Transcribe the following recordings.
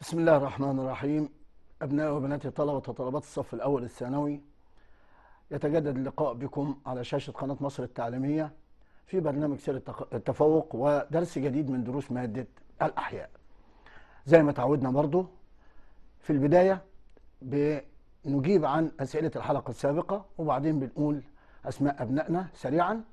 بسم الله الرحمن الرحيم أبناء وبناتي طلبة وطلبات الصف الأول الثانوي يتجدد اللقاء بكم على شاشة قناة مصر التعليمية في برنامج سير التفوق ودرس جديد من دروس مادة الأحياء زي ما تعودنا برضو في البداية بنجيب عن أسئلة الحلقة السابقة وبعدين بنقول أسماء أبنائنا سريعا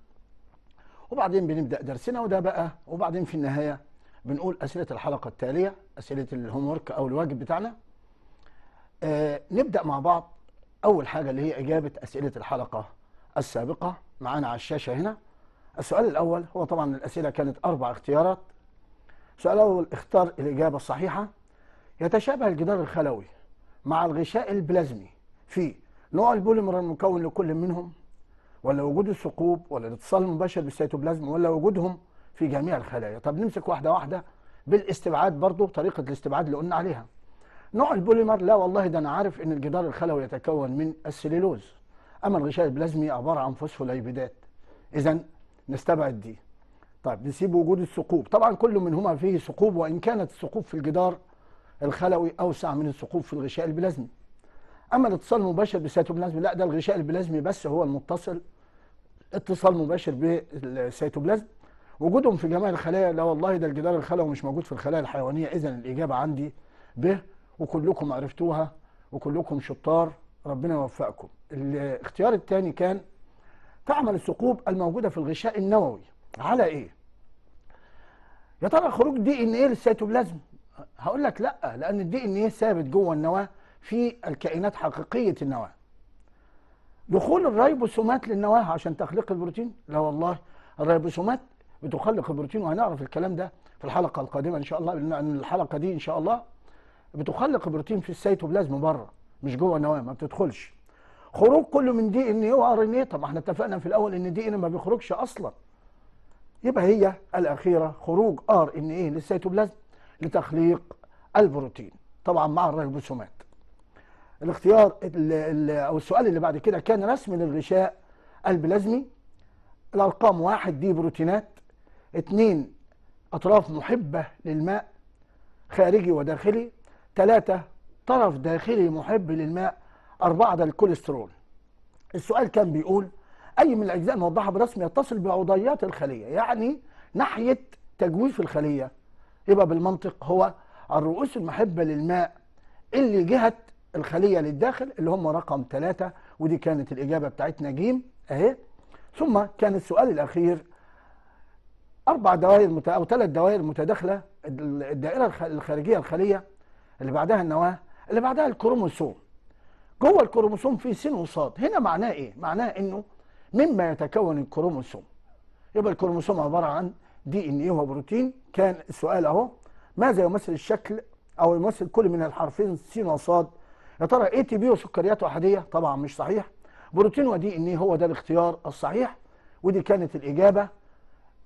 وبعدين بنبدأ درسنا وده بقى وبعدين في النهاية بنقول اسئله الحلقه التاليه اسئله الهوم او الواجب بتاعنا آه نبدا مع بعض اول حاجه اللي هي اجابه اسئله الحلقه السابقه معانا على الشاشه هنا السؤال الاول هو طبعا الاسئله كانت اربع اختيارات السؤال الاول اختار الاجابه الصحيحه يتشابه الجدار الخلوي مع الغشاء البلازمي في نوع البوليمر المكون لكل منهم ولا وجود الثقوب ولا الاتصال المباشر بالسيتوبلازم ولا وجودهم في جميع الخلايا طب نمسك واحده واحده بالاستبعاد برضو طريقه الاستبعاد اللي قلنا عليها نوع البوليمر لا والله ده انا عارف ان الجدار الخلوي يتكون من السليلوز اما الغشاء البلازمي عباره عن فوسفولايبيدات اذا نستبعد دي طيب نسيب وجود الثقوب طبعا كل منهما فيه ثقوب وان كانت الثقوب في الجدار الخلوي اوسع من الثقوب في الغشاء البلازمي اما الاتصال المباشر بالسيتوبلازم لا ده الغشاء البلازمي بس هو المتصل اتصال مباشر بالسيتوبلازم وجودهم في جميع الخلايا لا والله ده الجدار الخلوي مش موجود في الخلايا الحيوانيه اذا الاجابه عندي ب وكلكم عرفتوها وكلكم شطار ربنا يوفقكم الاختيار الثاني كان تعمل الثقوب الموجوده في الغشاء النووي على ايه يا ترى خروج دي ان ايه للسيتوبلازم هقول لك لا لان الدي ان ايه ثابت جوه النواه في الكائنات حقيقيه النواه دخول الريبوسومات للنواه عشان تخليق البروتين لا والله الريبوسومات بتخلق البروتين وهنعرف الكلام ده في الحلقه القادمه ان شاء الله لان الحلقه دي ان شاء الله بتخلق بروتين في السيتوبلازم بره مش جوه النواه ما بتدخلش خروج كله من دي ان اي وار ان ايه طب احنا اتفقنا في الاول ان دي ان ما بيخرجش اصلا يبقى هي الاخيره خروج ار ان ايه للسيتوبلازم لتخليق البروتين طبعا مع الريبوسومات الاختيار او السؤال اللي بعد كده كان رسم للغشاء البلازمي الارقام واحد دي بروتينات اتنين أطراف محبة للماء خارجي وداخلي ثلاثة طرف داخلي محب للماء أربعة ده الكوليسترول السؤال كان بيقول أي من الأجزاء الموضحة بالرسم يتصل بعضيات الخلية يعني ناحية تجويف الخلية يبقى بالمنطق هو الرؤوس المحبة للماء اللي جهة الخلية للداخل اللي هم رقم ثلاثة ودي كانت الإجابة بتاعتنا جيم أهي ثم كان السؤال الأخير اربع دوائر مت... او ثلاث دوائر متداخله الدائره الخارجيه الخليه اللي بعدها النواه اللي بعدها الكروموسوم جوه الكروموسوم في سين وصاد هنا معناه ايه معناه انه مما يتكون الكروموسوم يبقى الكروموسوم عباره عن دي ان ايه وبروتين كان السؤال اهو ماذا يمثل الشكل او يمثل كل من الحرفين س وصاد يا ترى اي تي بي وسكريات احاديه طبعا مش صحيح بروتين ودي ان ايه هو ده الاختيار الصحيح ودي كانت الاجابه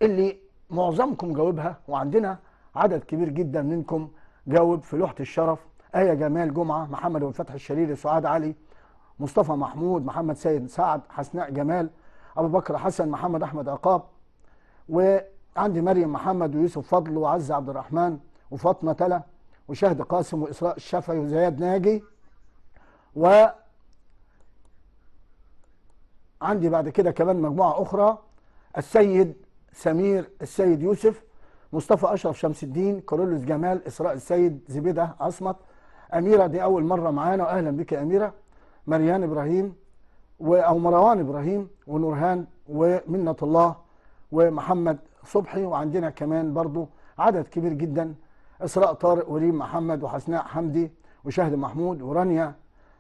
اللي معظمكم جاوبها وعندنا عدد كبير جدا منكم جاوب في لوحه الشرف ايه جمال جمعه محمد ابو فتح الشريري سعاد علي مصطفى محمود محمد سيد سعد حسناء جمال ابو بكر حسن محمد احمد عقاب وعندي مريم محمد ويوسف فضل وعز عبد الرحمن وفاطمه تلا وشهد قاسم واسراء الشافعي وزياد ناجي و عندي بعد كده كمان مجموعه اخرى السيد سمير السيد يوسف مصطفى اشرف شمس الدين كارولوس جمال اسراء السيد زبيده عصمت اميره دي اول مره معانا واهلا بك يا اميره مريان ابراهيم و او مروان ابراهيم ونورهان ومنه الله ومحمد صبحي وعندنا كمان برضو عدد كبير جدا اسراء طارق وريم محمد وحسناء حمدي وشهد محمود ورانيا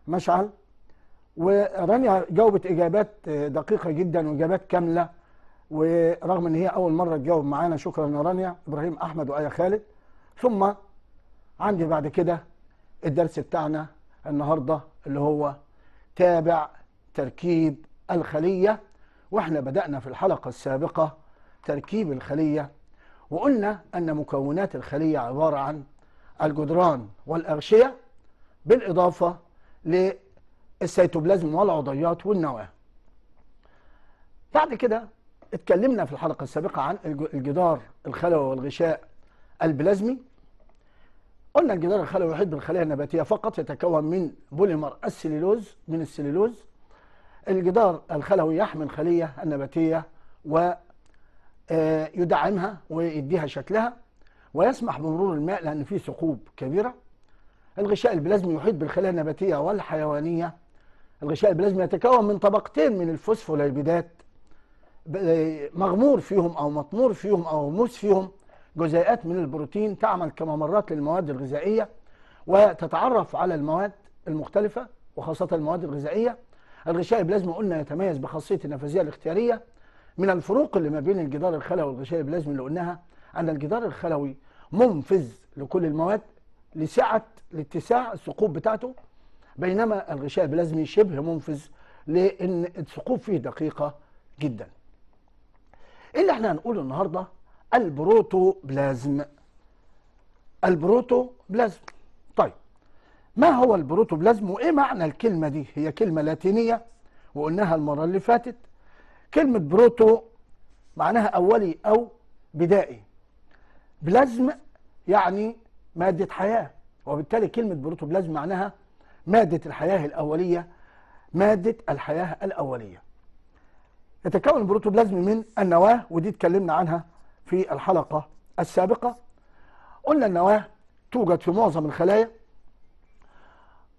مشعل ورانيا جاوبت اجابات دقيقه جدا واجابات كامله ورغم ان هي اول مره تجاوب معانا شكرا يا رانيا ابراهيم احمد وايا خالد ثم عندي بعد كده الدرس بتاعنا النهارده اللي هو تابع تركيب الخليه واحنا بدانا في الحلقه السابقه تركيب الخليه وقلنا ان مكونات الخليه عباره عن الجدران والاغشيه بالاضافه للسيتوبلازم والعضيات والنواه بعد كده اتكلمنا في الحلقة السابقة عن الجدار الخلوي والغشاء البلازمي قلنا الجدار الخلوي يحيط بالخلايا النباتية فقط يتكون من بوليمر السليلوز من السليلوز الجدار الخلوي يحمي الخلية النباتية و آه، يدعمها ويديها شكلها ويسمح بمرور الماء لأن فيه ثقوب كبيرة الغشاء البلازمي يحيط بالخلايا النباتية والحيوانية الغشاء البلازمي يتكون من طبقتين من الفوسفوليبيدات آه، مغمور فيهم أو مطمور فيهم أو مغموس فيهم جزيئات من البروتين تعمل كممرات للمواد الغذائية وتتعرف على المواد المختلفة وخاصة المواد الغذائية الغشاء البلازمي قلنا يتميز بخاصية النفاذية الاختيارية من الفروق اللي ما بين الجدار الخلوي والغشاء البلازمي اللي قلناها أن الجدار الخلوي منفذ لكل المواد لسعة لاتساع الثقوب بتاعته بينما الغشاء البلازمي شبه منفذ لأن الثقوب فيه دقيقة جداً اللي احنا هنقوله النهارده البروتوبلازم البروتوبلازم طيب ما هو البروتوبلازم وايه معنى الكلمه دي هي كلمه لاتينيه وقلناها المره اللي فاتت كلمه بروتو معناها اولي او بدائي بلازم يعني ماده حياه وبالتالي كلمه بروتوبلازم معناها ماده الحياه الاوليه ماده الحياه الاوليه يتكون البروتوبلازم من النواه ودي اتكلمنا عنها في الحلقه السابقه قلنا النواه توجد في معظم الخلايا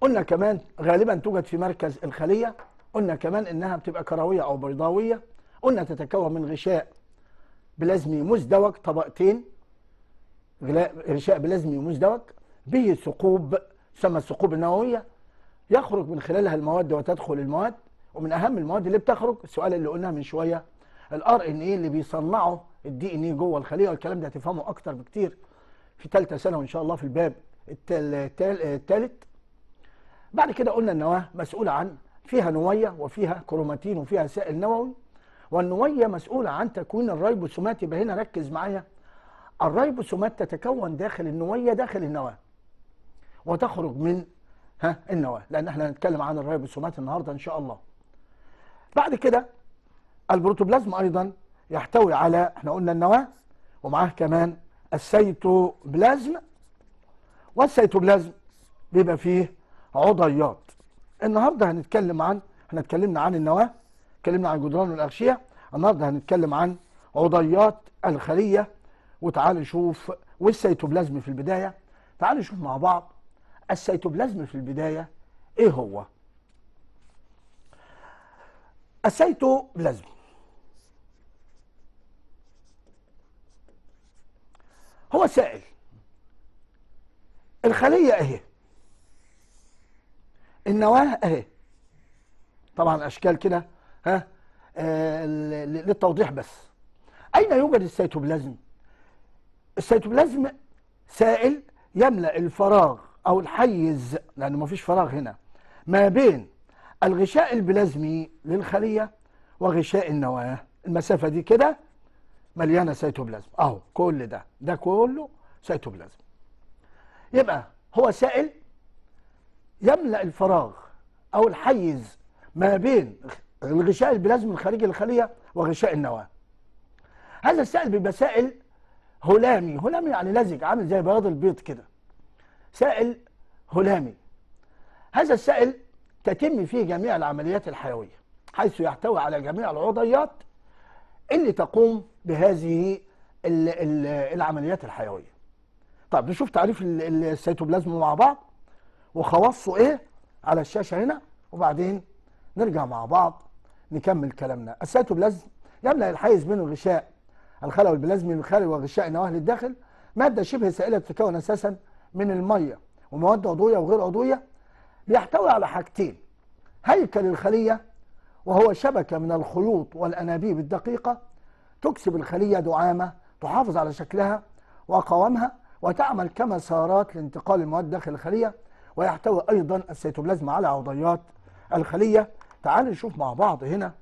قلنا كمان غالبا توجد في مركز الخليه قلنا كمان انها بتبقى كرويه او بيضاويه قلنا تتكون من غشاء بلازمي مزدوج طبقتين غشاء بلازمي مزدوج به ثقوب تسمى الثقوب النوويه يخرج من خلالها المواد وتدخل المواد ومن اهم المواد اللي بتخرج السؤال اللي قلناه من شويه الار ان ايه اللي بيصنعه الدي ان ايه جوه الخليه والكلام ده هتفهمه اكتر بكتير في ثالثه ثانوي ان شاء الله في الباب الثالث بعد كده قلنا النواه مسؤوله عن فيها نويه وفيها كروماتين وفيها سائل نووي والنويه مسؤوله عن تكوين الريبوسومات يبقى هنا ركز معايا الريبوسومات تتكون داخل النويه داخل النواه وتخرج من ها النواه لان احنا هنتكلم عن الريبوسومات النهارده ان شاء الله بعد كده البروتوبلازم ايضا يحتوي على احنا قلنا النواه ومعاه كمان السيتوبلازم والسيتوبلازم بيبقى فيه عضيات النهارده هنتكلم عن احنا اتكلمنا عن النواه اتكلمنا عن جدران والاغشيه النهارده هنتكلم عن عضيات الخليه وتعال نشوف والسيتوبلازم في البدايه تعال نشوف مع بعض السيتوبلازم في البدايه ايه هو السيتوبلازم هو سائل الخلية اهي النواة اهي طبعا اشكال كده ها آه للتوضيح بس اين يوجد السيتوبلازم السيتوبلازم سائل يملا الفراغ او الحيز لانه مفيش فراغ هنا ما بين الغشاء البلازمي للخلية وغشاء النواة المسافة دي كده مليانة سيتوبلازم أهو كل ده ده كله سيتوبلازم يبقى هو سائل يملأ الفراغ أو الحيز ما بين الغشاء البلازمي الخارجي للخلية وغشاء النواة هذا السائل بيبقى سائل هلامي هلامي يعني لزج عامل زي بياض البيض كده سائل هلامي هذا السائل تتم فيه جميع العمليات الحيوية حيث يحتوي على جميع العضيات اللي تقوم بهذه العمليات الحيوية طيب نشوف تعريف السيتوبلازم مع بعض وخواصه ايه على الشاشة هنا وبعدين نرجع مع بعض نكمل كلامنا السيتوبلازم يملأ الحيز بين الغشاء الخلوي البلازمي الخلوي وغشاء نواه للداخل مادة شبه سائلة تتكون أساسا من المية ومواد عضوية وغير عضوية بيحتوي على حاجتين هيكل الخلية وهو شبكة من الخيوط والأنابيب الدقيقة تكسب الخلية دعامة تحافظ على شكلها وقوامها وتعمل كمسارات لانتقال المواد داخل الخلية ويحتوي أيضا السيتوبلازم على عضيات الخلية تعالوا نشوف مع بعض هنا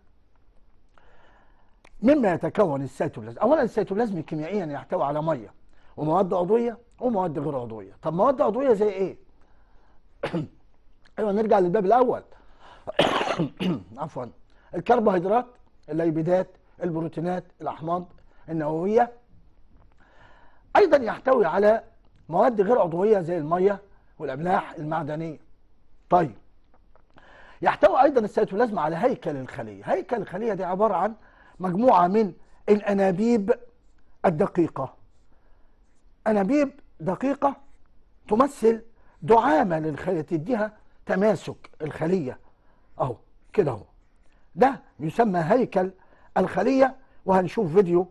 مما يتكون السيتوبلازم أولا السيتوبلازم كيميائيا يحتوي على مية ومواد عضوية ومواد غير عضوية طب مواد عضوية زي إيه؟ ايوه نرجع للباب الاول عفوا الكربوهيدرات الليبيدات البروتينات الاحماض النوويه ايضا يحتوي على مواد غير عضويه زي الميه والاملاح المعدنيه طيب يحتوي ايضا السيتوبلازم على هيكل الخليه هيكل الخليه دي عباره عن مجموعه من الانابيب الدقيقه انابيب دقيقه تمثل دعامه للخليه تديها تماسك الخلية أهو كده أهو ده يسمى هيكل الخلية وهنشوف فيديو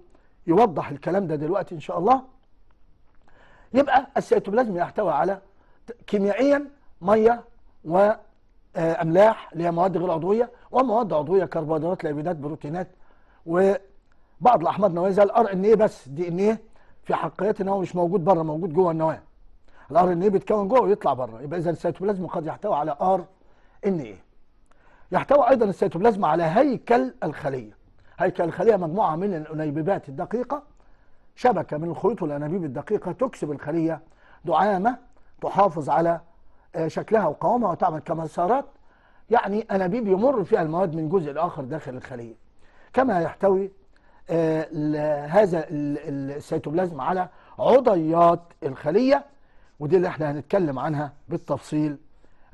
يوضح الكلام ده دلوقتي إن شاء الله يبقى السيتوبلازم يحتوي على كيميائيا مية وأملاح آه، اللي هي مواد غير عضوية ومواد عضوية كربوهيدرات ليبيدات بروتينات وبعض الأحماض النووية زي الار ان ايه بس دي ان ايه في حقيقة ان هو مش موجود بره موجود جوه النواه الار ان ايه بيتكون جوه ويطلع بره يبقى اذا السيتوبلازم قد يحتوي على ار ان ايه يحتوي ايضا السيتوبلازم على هيكل الخليه هيكل الخليه مجموعه من الانابيبات الدقيقه شبكه من الخيوط والانابيب الدقيقه تكسب الخليه دعامه تحافظ على آه، شكلها وقوامها وتعمل كمسارات يعني انابيب يمر فيها المواد من جزء لاخر داخل الخليه كما يحتوي آه، هذا السيتوبلازم على عضيات الخليه ودي اللي احنا هنتكلم عنها بالتفصيل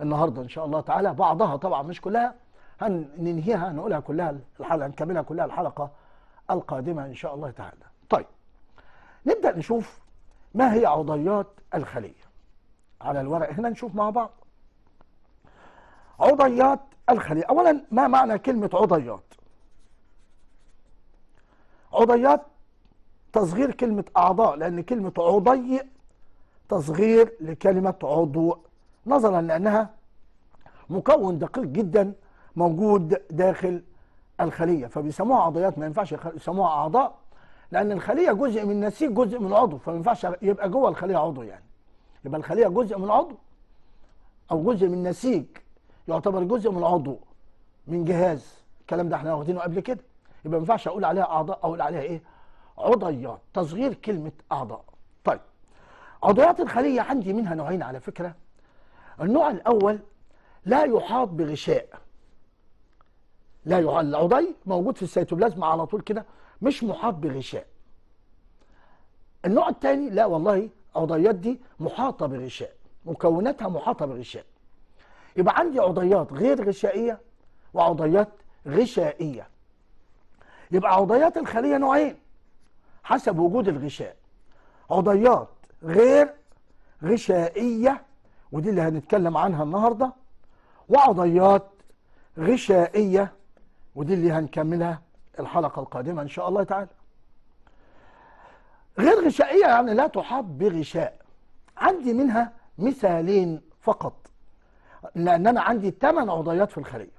النهارده ان شاء الله تعالى بعضها طبعا مش كلها هننهيها هنقولها كلها الحلقه هنكملها كلها الحلقه القادمه ان شاء الله تعالى. طيب نبدا نشوف ما هي عضيات الخليه. على الورق هنا نشوف مع بعض. عضيات الخليه، اولا ما معنى كلمه عضيات؟ عضيات تصغير كلمه اعضاء لان كلمه عضي تصغير لكلمة عضو نظرا لأنها مكون دقيق جدا موجود داخل الخلية فبيسموها عضيات ما ينفعش يسموها أعضاء لأن الخلية جزء من نسيج جزء من عضو فما ينفعش يبقى جوه الخلية عضو يعني يبقى الخلية جزء من عضو أو جزء من نسيج يعتبر جزء من عضو من جهاز الكلام ده احنا واخدينه قبل كده يبقى ما ينفعش أقول عليها أعضاء أو أقول عليها إيه عضيات تصغير كلمة أعضاء عضويات الخلية عندي منها نوعين على فكرة النوع الأول لا يحاط بغشاء لا يحاط العضي موجود في السيتوبلازم على طول كده مش محاط بغشاء النوع الثاني لا والله عضيات دي محاطة بغشاء مكوناتها محاطة بغشاء يبقى عندي عضيات غير غشائية وعضيات غشائية يبقى عضيات الخلية نوعين حسب وجود الغشاء عضيات غير غشائية ودي اللي هنتكلم عنها النهاردة وعضيات غشائية ودي اللي هنكملها الحلقة القادمة إن شاء الله تعالى غير غشائية يعني لا تحاط بغشاء عندي منها مثالين فقط لأن أنا عندي 8 عضيات في الخلية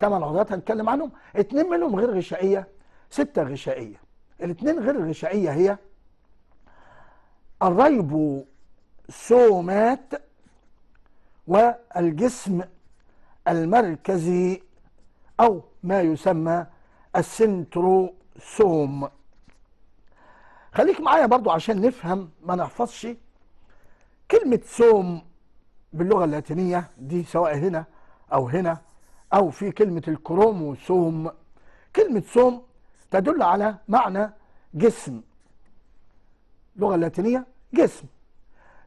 8 عضيات هنتكلم عنهم اتنين منهم غير غشائية ستة غشائية الاتنين غير الغشائية هي الريبوسومات والجسم المركزي أو ما يسمى السنتروسوم خليك معايا برضو عشان نفهم ما نحفظش كلمة سوم باللغة اللاتينية دي سواء هنا أو هنا أو في كلمة الكروموسوم كلمة سوم تدل على معنى جسم اللغه اللاتينيه جسم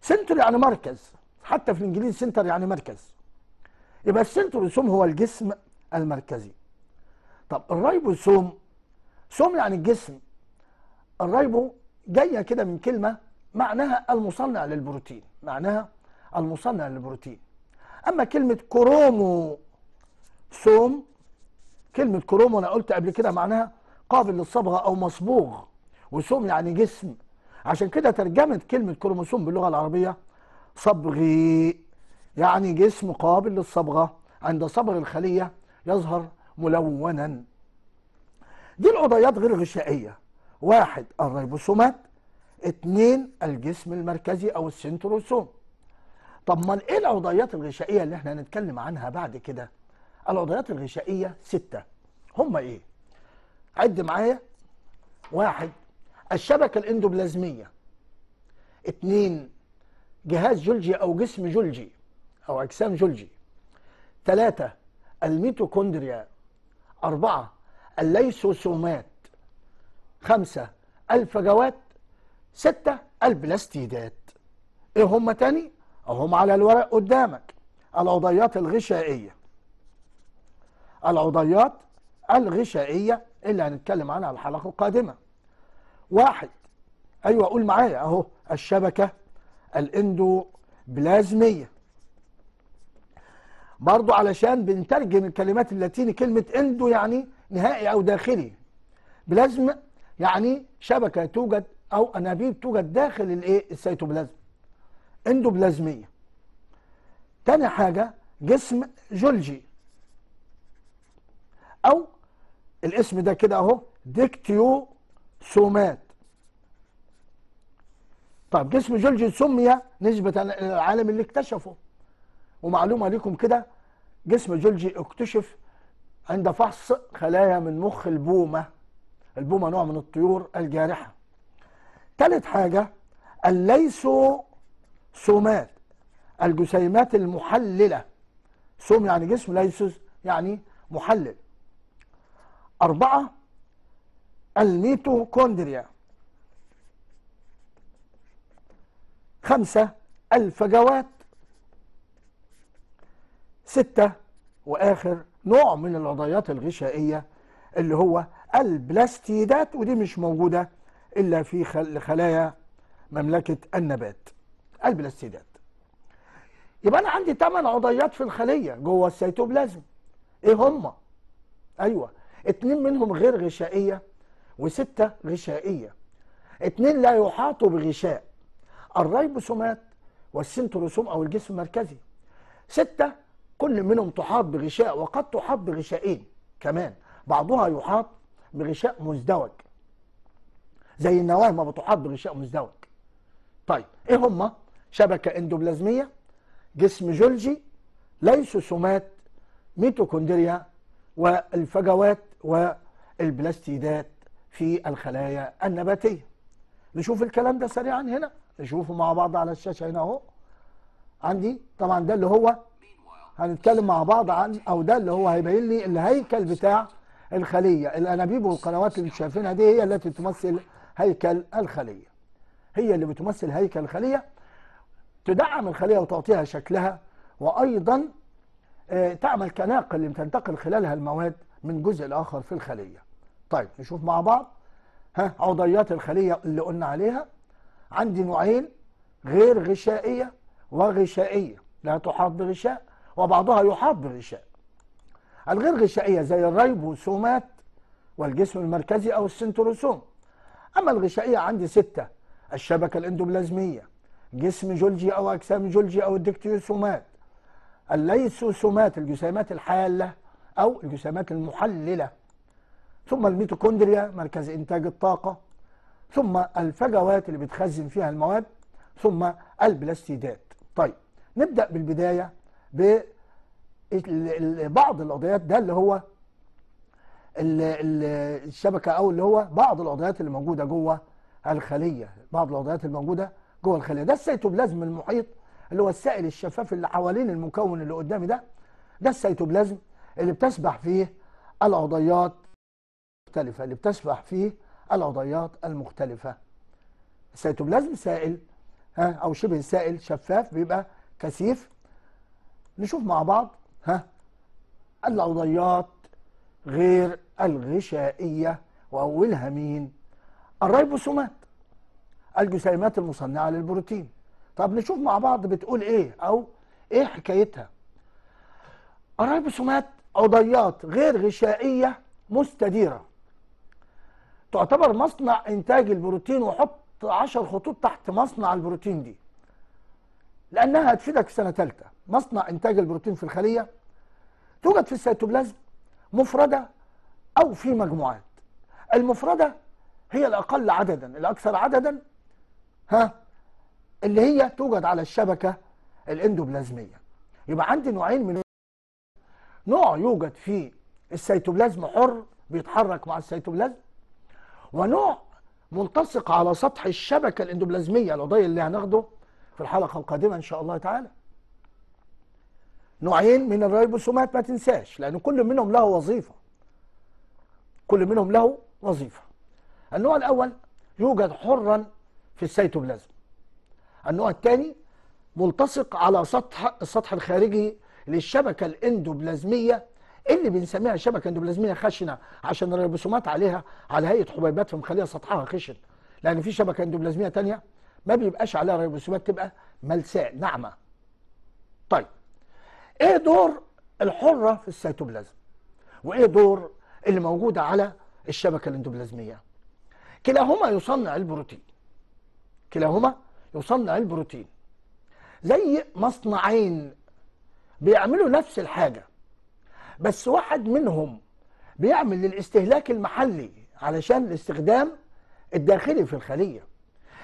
سنتر يعني مركز حتى في الانجليزي سنتر يعني مركز يبقى السنتروسوم هو الجسم المركزي طب الريبوسوم سوم يعني الجسم الريبو جايه كده من كلمه معناها المصنع للبروتين معناها المصنع للبروتين اما كلمه كرومو سوم كلمه كرومو انا قلت قبل كده معناها قابل للصبغه او مصبوغ وسوم يعني جسم عشان كده ترجمه كلمه كروموسوم باللغه العربيه صبغي يعني جسم قابل للصبغه عند صبغ الخليه يظهر ملونا دي العضيات غير غشائيه واحد الريبوسومات اتنين الجسم المركزي او السنتروسوم طب ما ايه العضيات الغشائيه اللي احنا هنتكلم عنها بعد كده العضيات الغشائيه سته هم ايه عد معايا واحد الشبكة الاندوبلازمية اثنين جهاز جلجي أو جسم جلجي أو أجسام جلجي ثلاثة الميتوكوندريا أربعة الليسوسومات خمسة الفجوات ستة البلاستيدات إيه هم تاني؟ هم على الورق قدامك العضيات الغشائية العضيات الغشائية اللي هنتكلم عنها الحلقة القادمة واحد أيوة قول معايا أهو الشبكة الاندو بلازمية برضو علشان بنترجم الكلمات اللاتيني كلمة اندو يعني نهائي أو داخلي بلازم يعني شبكة توجد أو أنابيب توجد داخل الإيه السيتوبلازم اندوبلازمية تاني حاجة جسم جولجي أو الاسم ده كده أهو ديكتيو سومات طب جسم جورجي سمي نسبة العالم اللي اكتشفه ومعلومة ليكم كده جسم جورجي اكتشف عند فحص خلايا من مخ البومة البومة نوع من الطيور الجارحة ثالث حاجة الليسوسومات الجسيمات المحللة سوم يعني جسم ليسوس يعني محلل أربعة الميتوكوندريا خمسة الفجوات ستة وآخر نوع من العضيات الغشائية اللي هو البلاستيدات ودي مش موجودة إلا في خلايا مملكة النبات البلاستيدات يبقى أنا عندي 8 عضيات في الخلية جوه السيتوبلازم إيه هما؟ أيوه اتنين منهم غير غشائية وستة غشائية اتنين لا يحاطوا بغشاء الريبوسومات والسنتروسوم أو الجسم المركزي ستة كل منهم تحاط بغشاء وقد تحاط بغشائين كمان بعضها يحاط بغشاء مزدوج زي النواة ما بتحاط بغشاء مزدوج طيب ايه هما شبكة اندوبلازمية جسم جولجي ليسوسومات ميتوكوندريا والفجوات والبلاستيدات في الخلايا النباتية نشوف الكلام ده سريعا هنا نشوفه مع بعض على الشاشة هنا اهو عندي طبعا ده اللي هو هنتكلم مع بعض عن او ده اللي هو هيبين لي الهيكل بتاع الخلية الأنابيب والقنوات اللي شايفينها دي هي التي تمثل هيكل الخلية هي اللي بتمثل هيكل الخلية تدعم الخلية وتعطيها شكلها وأيضا آه، تعمل كناقل لتنتقل خلالها المواد من جزء لآخر في الخلية طيب نشوف مع بعض ها عضيات الخلية اللي قلنا عليها عندي نوعين غير غشائية وغشائية لا تحاط بغشاء وبعضها يحاط بغشاء الغير غشائية زي الريبوسومات والجسم المركزي أو السنتروسوم أما الغشائية عندي ستة الشبكة الإندوبلازمية جسم جولجي أو أجسام جولجي أو الدكتيوسومات الليسوسومات الجسيمات الحالة أو الجسيمات المحللة ثم الميتوكوندريا مركز إنتاج الطاقة ثم الفجوات اللي بتخزن فيها المواد ثم البلاستيدات طيب نبدأ بالبداية ب بعض العضويات ده اللي هو الشبكة أو اللي هو بعض العضويات اللي موجودة جوه الخلية بعض العضويات الموجودة جوه الخلية ده السيتوبلازم المحيط اللي هو السائل الشفاف اللي حوالين المكون اللي قدامي ده ده السيتوبلازم اللي بتسبح فيه العضيات المختلفة اللي بتسبح فيه العضيات المختلفة السيتوبلازم سائل ها أو شبه سائل شفاف بيبقى كثيف نشوف مع بعض ها العضيات غير الغشائية وأولها مين؟ الريبوسومات الجسيمات المصنعة للبروتين طب نشوف مع بعض بتقول إيه أو إيه حكايتها الريبوسومات عضيات غير غشائية مستديرة تعتبر مصنع انتاج البروتين وحط 10 خطوط تحت مصنع البروتين دي لانها هتفيدك في سنه ثالثه مصنع انتاج البروتين في الخليه توجد في السيتوبلازم مفرده او في مجموعات المفرده هي الاقل عددا الاكثر عددا ها اللي هي توجد على الشبكه الاندوبلازميه يبقى عندي نوعين من نوع يوجد في السيتوبلازم حر بيتحرك مع السيتوبلازم ونوع ملتصق على سطح الشبكه الاندوبلازميه العضويه اللي هناخده في الحلقه القادمه ان شاء الله تعالى. نوعين من الريبوسومات ما تنساش لان كل منهم له وظيفه. كل منهم له وظيفه. النوع الاول يوجد حرا في السيتوبلازم. النوع الثاني ملتصق على سطح السطح الخارجي للشبكه الاندوبلازميه اللي بنسميها شبكه اندوبلازميه خشنه عشان الريبوسومات عليها على هيئه حبيبات فمخليها سطحها خشن لان في شبكه اندوبلازميه ثانيه ما بيبقاش عليها ريبوسومات تبقى ملساء ناعمه طيب ايه دور الحره في السيتوبلازم وايه دور اللي موجوده على الشبكه الاندوبلازميه كلاهما يصنع البروتين كلاهما يصنع البروتين زي مصنعين بيعملوا نفس الحاجه بس واحد منهم بيعمل للاستهلاك المحلي علشان الاستخدام الداخلي في الخليه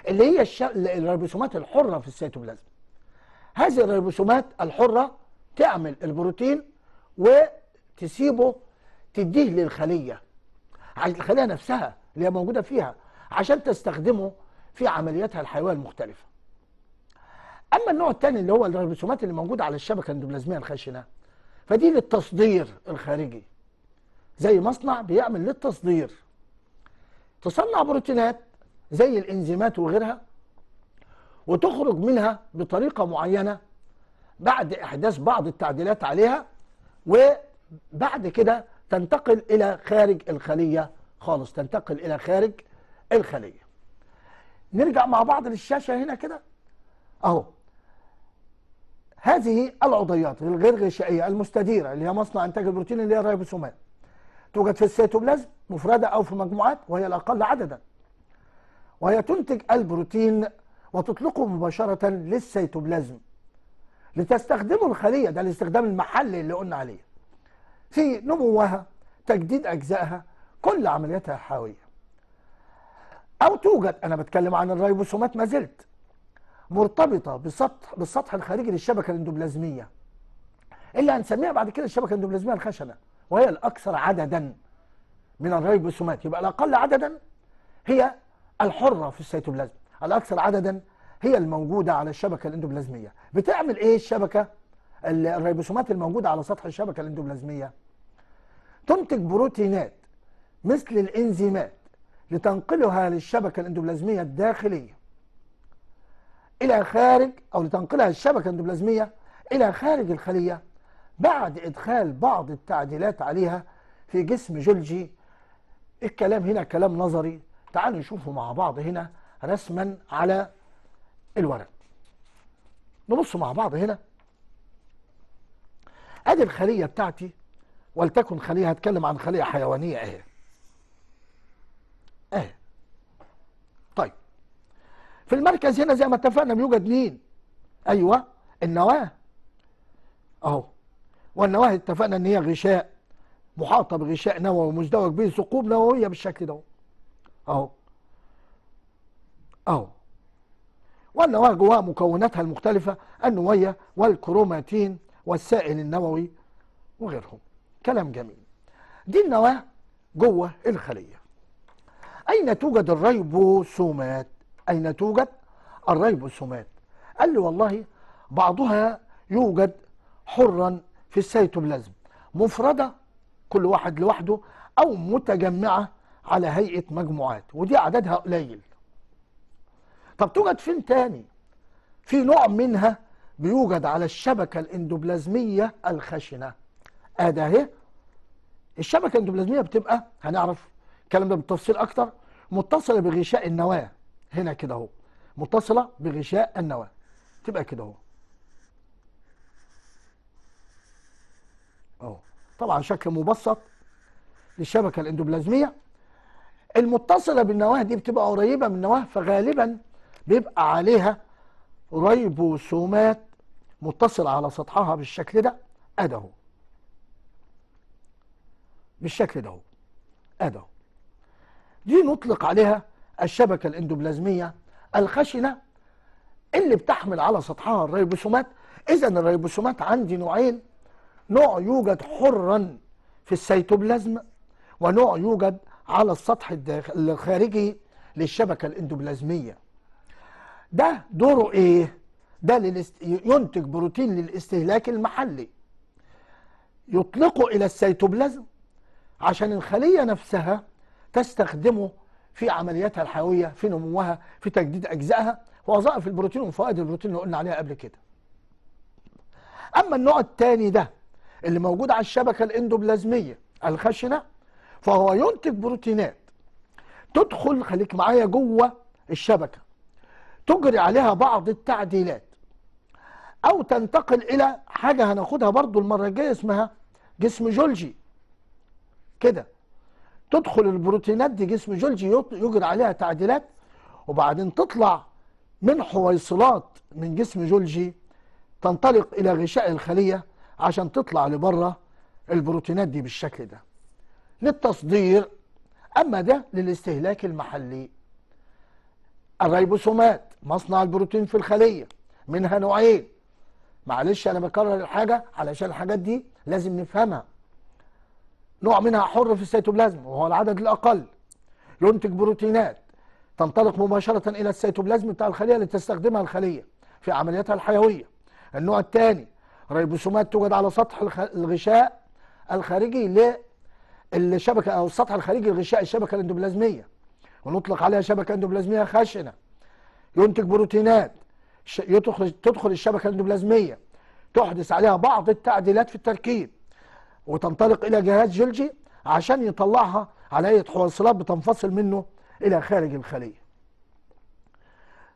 اللي هي الش... الريبوسومات الحره في السيتوبلازم هذه الريبوسومات الحره تعمل البروتين وتسيبه تديه للخليه عشان الخليه نفسها اللي هي موجوده فيها عشان تستخدمه في عملياتها الحيويه المختلفه اما النوع الثاني اللي هو الريبوسومات اللي موجوده على الشبكه الاندوبلازميه الخشنه فدي للتصدير الخارجي زي مصنع بيعمل للتصدير تصنع بروتينات زي الانزيمات وغيرها وتخرج منها بطريقه معينه بعد احداث بعض التعديلات عليها وبعد كده تنتقل الى خارج الخليه خالص تنتقل الى خارج الخليه نرجع مع بعض للشاشه هنا كده اهو هذه العضيات الغير غشائيه المستديره اللي هي مصنع انتاج البروتين اللي هي الريبوسومات توجد في السيتوبلازم مفرده او في مجموعات وهي الاقل عددا وهي تنتج البروتين وتطلقه مباشره للسيتوبلازم لتستخدمه الخليه ده الاستخدام المحلي اللي قلنا عليه في نموها تجديد اجزائها كل عملياتها الحيويه او توجد انا بتكلم عن الريبوسومات ما زلت مرتبطه بالسطح بالسطح الخارجي للشبكه الاندوبلازميه اللي هنسميها بعد كده الشبكه الاندوبلازميه الخشنه وهي الاكثر عددا من الريبوسومات يبقى الاقل عددا هي الحره في السيتوبلازم الاكثر عددا هي الموجوده على الشبكه الاندوبلازميه بتعمل ايه الشبكه الريبوسومات الموجوده على سطح الشبكه الاندوبلازميه تنتج بروتينات مثل الانزيمات لتنقلها للشبكه الاندوبلازميه الداخليه إلى خارج أو لتنقلها الشبكة الاندوبلازميه إلى خارج الخلية بعد إدخال بعض التعديلات عليها في جسم جولجي الكلام هنا كلام نظري تعالوا نشوفه مع بعض هنا رسما على الورق نبص مع بعض هنا ادي الخلية بتاعتي ولتكن خلية هتكلم عن خلية حيوانية اهي في المركز هنا زي ما اتفقنا بيوجد مين ايوه النواه اهو والنواه اتفقنا ان هي غشاء محاطه بغشاء نووي مزدوج به ثقوب نوويه بالشكل ده اهو اهو والنواه جواها مكوناتها المختلفه النوويه والكروماتين والسائل النووي وغيرهم كلام جميل دي النواه جوه الخليه اين توجد الريبوسومات أين توجد الريبوسومات قال لي والله بعضها يوجد حرا في السيتوبلازم مفردة كل واحد لوحده أو متجمعة على هيئة مجموعات ودي عددها قليل طب توجد فين تاني في نوع منها بيوجد على الشبكة الاندوبلازمية الخشنة ادي اهي الشبكة الاندوبلازمية بتبقى هنعرف الكلام ده بالتفصيل أكتر متصلة بغشاء النواة هنا كده اهو متصله بغشاء النواه تبقى كده اهو اهو طبعا شكل مبسط للشبكه الاندوبلازميه المتصله بالنواه دي بتبقى قريبه من النواه فغالبا بيبقى عليها ريبوسومات متصله على سطحها بالشكل ده ادي اهو بالشكل ده اهو ادي اهو دي نطلق عليها الشبكة الاندوبلازمية الخشنة اللي بتحمل على سطحها الريبوسومات إذا الريبوسومات عندي نوعين نوع يوجد حرا في السيتوبلازم ونوع يوجد على السطح الخارجي للشبكة الاندوبلازمية ده دوره إيه؟ ده ينتج بروتين للاستهلاك المحلي يطلقه إلى السيتوبلازم عشان الخلية نفسها تستخدمه في عملياتها الحيوية في نموها في تجديد أجزائها ووظائف البروتين وفوائد البروتين اللي قلنا عليها قبل كده أما النوع الثاني ده اللي موجود على الشبكة الاندوبلازمية الخشنة فهو ينتج بروتينات تدخل خليك معايا جوه الشبكة تجري عليها بعض التعديلات أو تنتقل إلى حاجة هناخدها برضو المرة الجاية اسمها جسم جولجي كده تدخل البروتينات دي جسم جولجي يجري عليها تعديلات وبعدين تطلع من حويصلات من جسم جولجي تنطلق إلى غشاء الخلية عشان تطلع لبره البروتينات دي بالشكل ده للتصدير أما ده للاستهلاك المحلي الريبوسومات مصنع البروتين في الخلية منها نوعين معلش أنا بكرر الحاجة علشان الحاجات دي لازم نفهمها نوع منها حر في السيتوبلازم وهو العدد الأقل ينتج بروتينات تنطلق مباشرة إلى السيتوبلازم بتاع الخلية لتستخدمها الخلية في عملياتها الحيوية النوع الثاني ريبوسومات توجد على سطح الغشاء الخارجي للشبكة أو السطح الخارجي لغشاء الشبكة الاندوبلازمية ونطلق عليها شبكة اندوبلازمية خشنة ينتج بروتينات تدخل الشبكة الاندوبلازمية تحدث عليها بعض التعديلات في التركيب وتنطلق إلى جهاز جلجي عشان يطلعها على أي حواصلات بتنفصل منه إلى خارج الخلية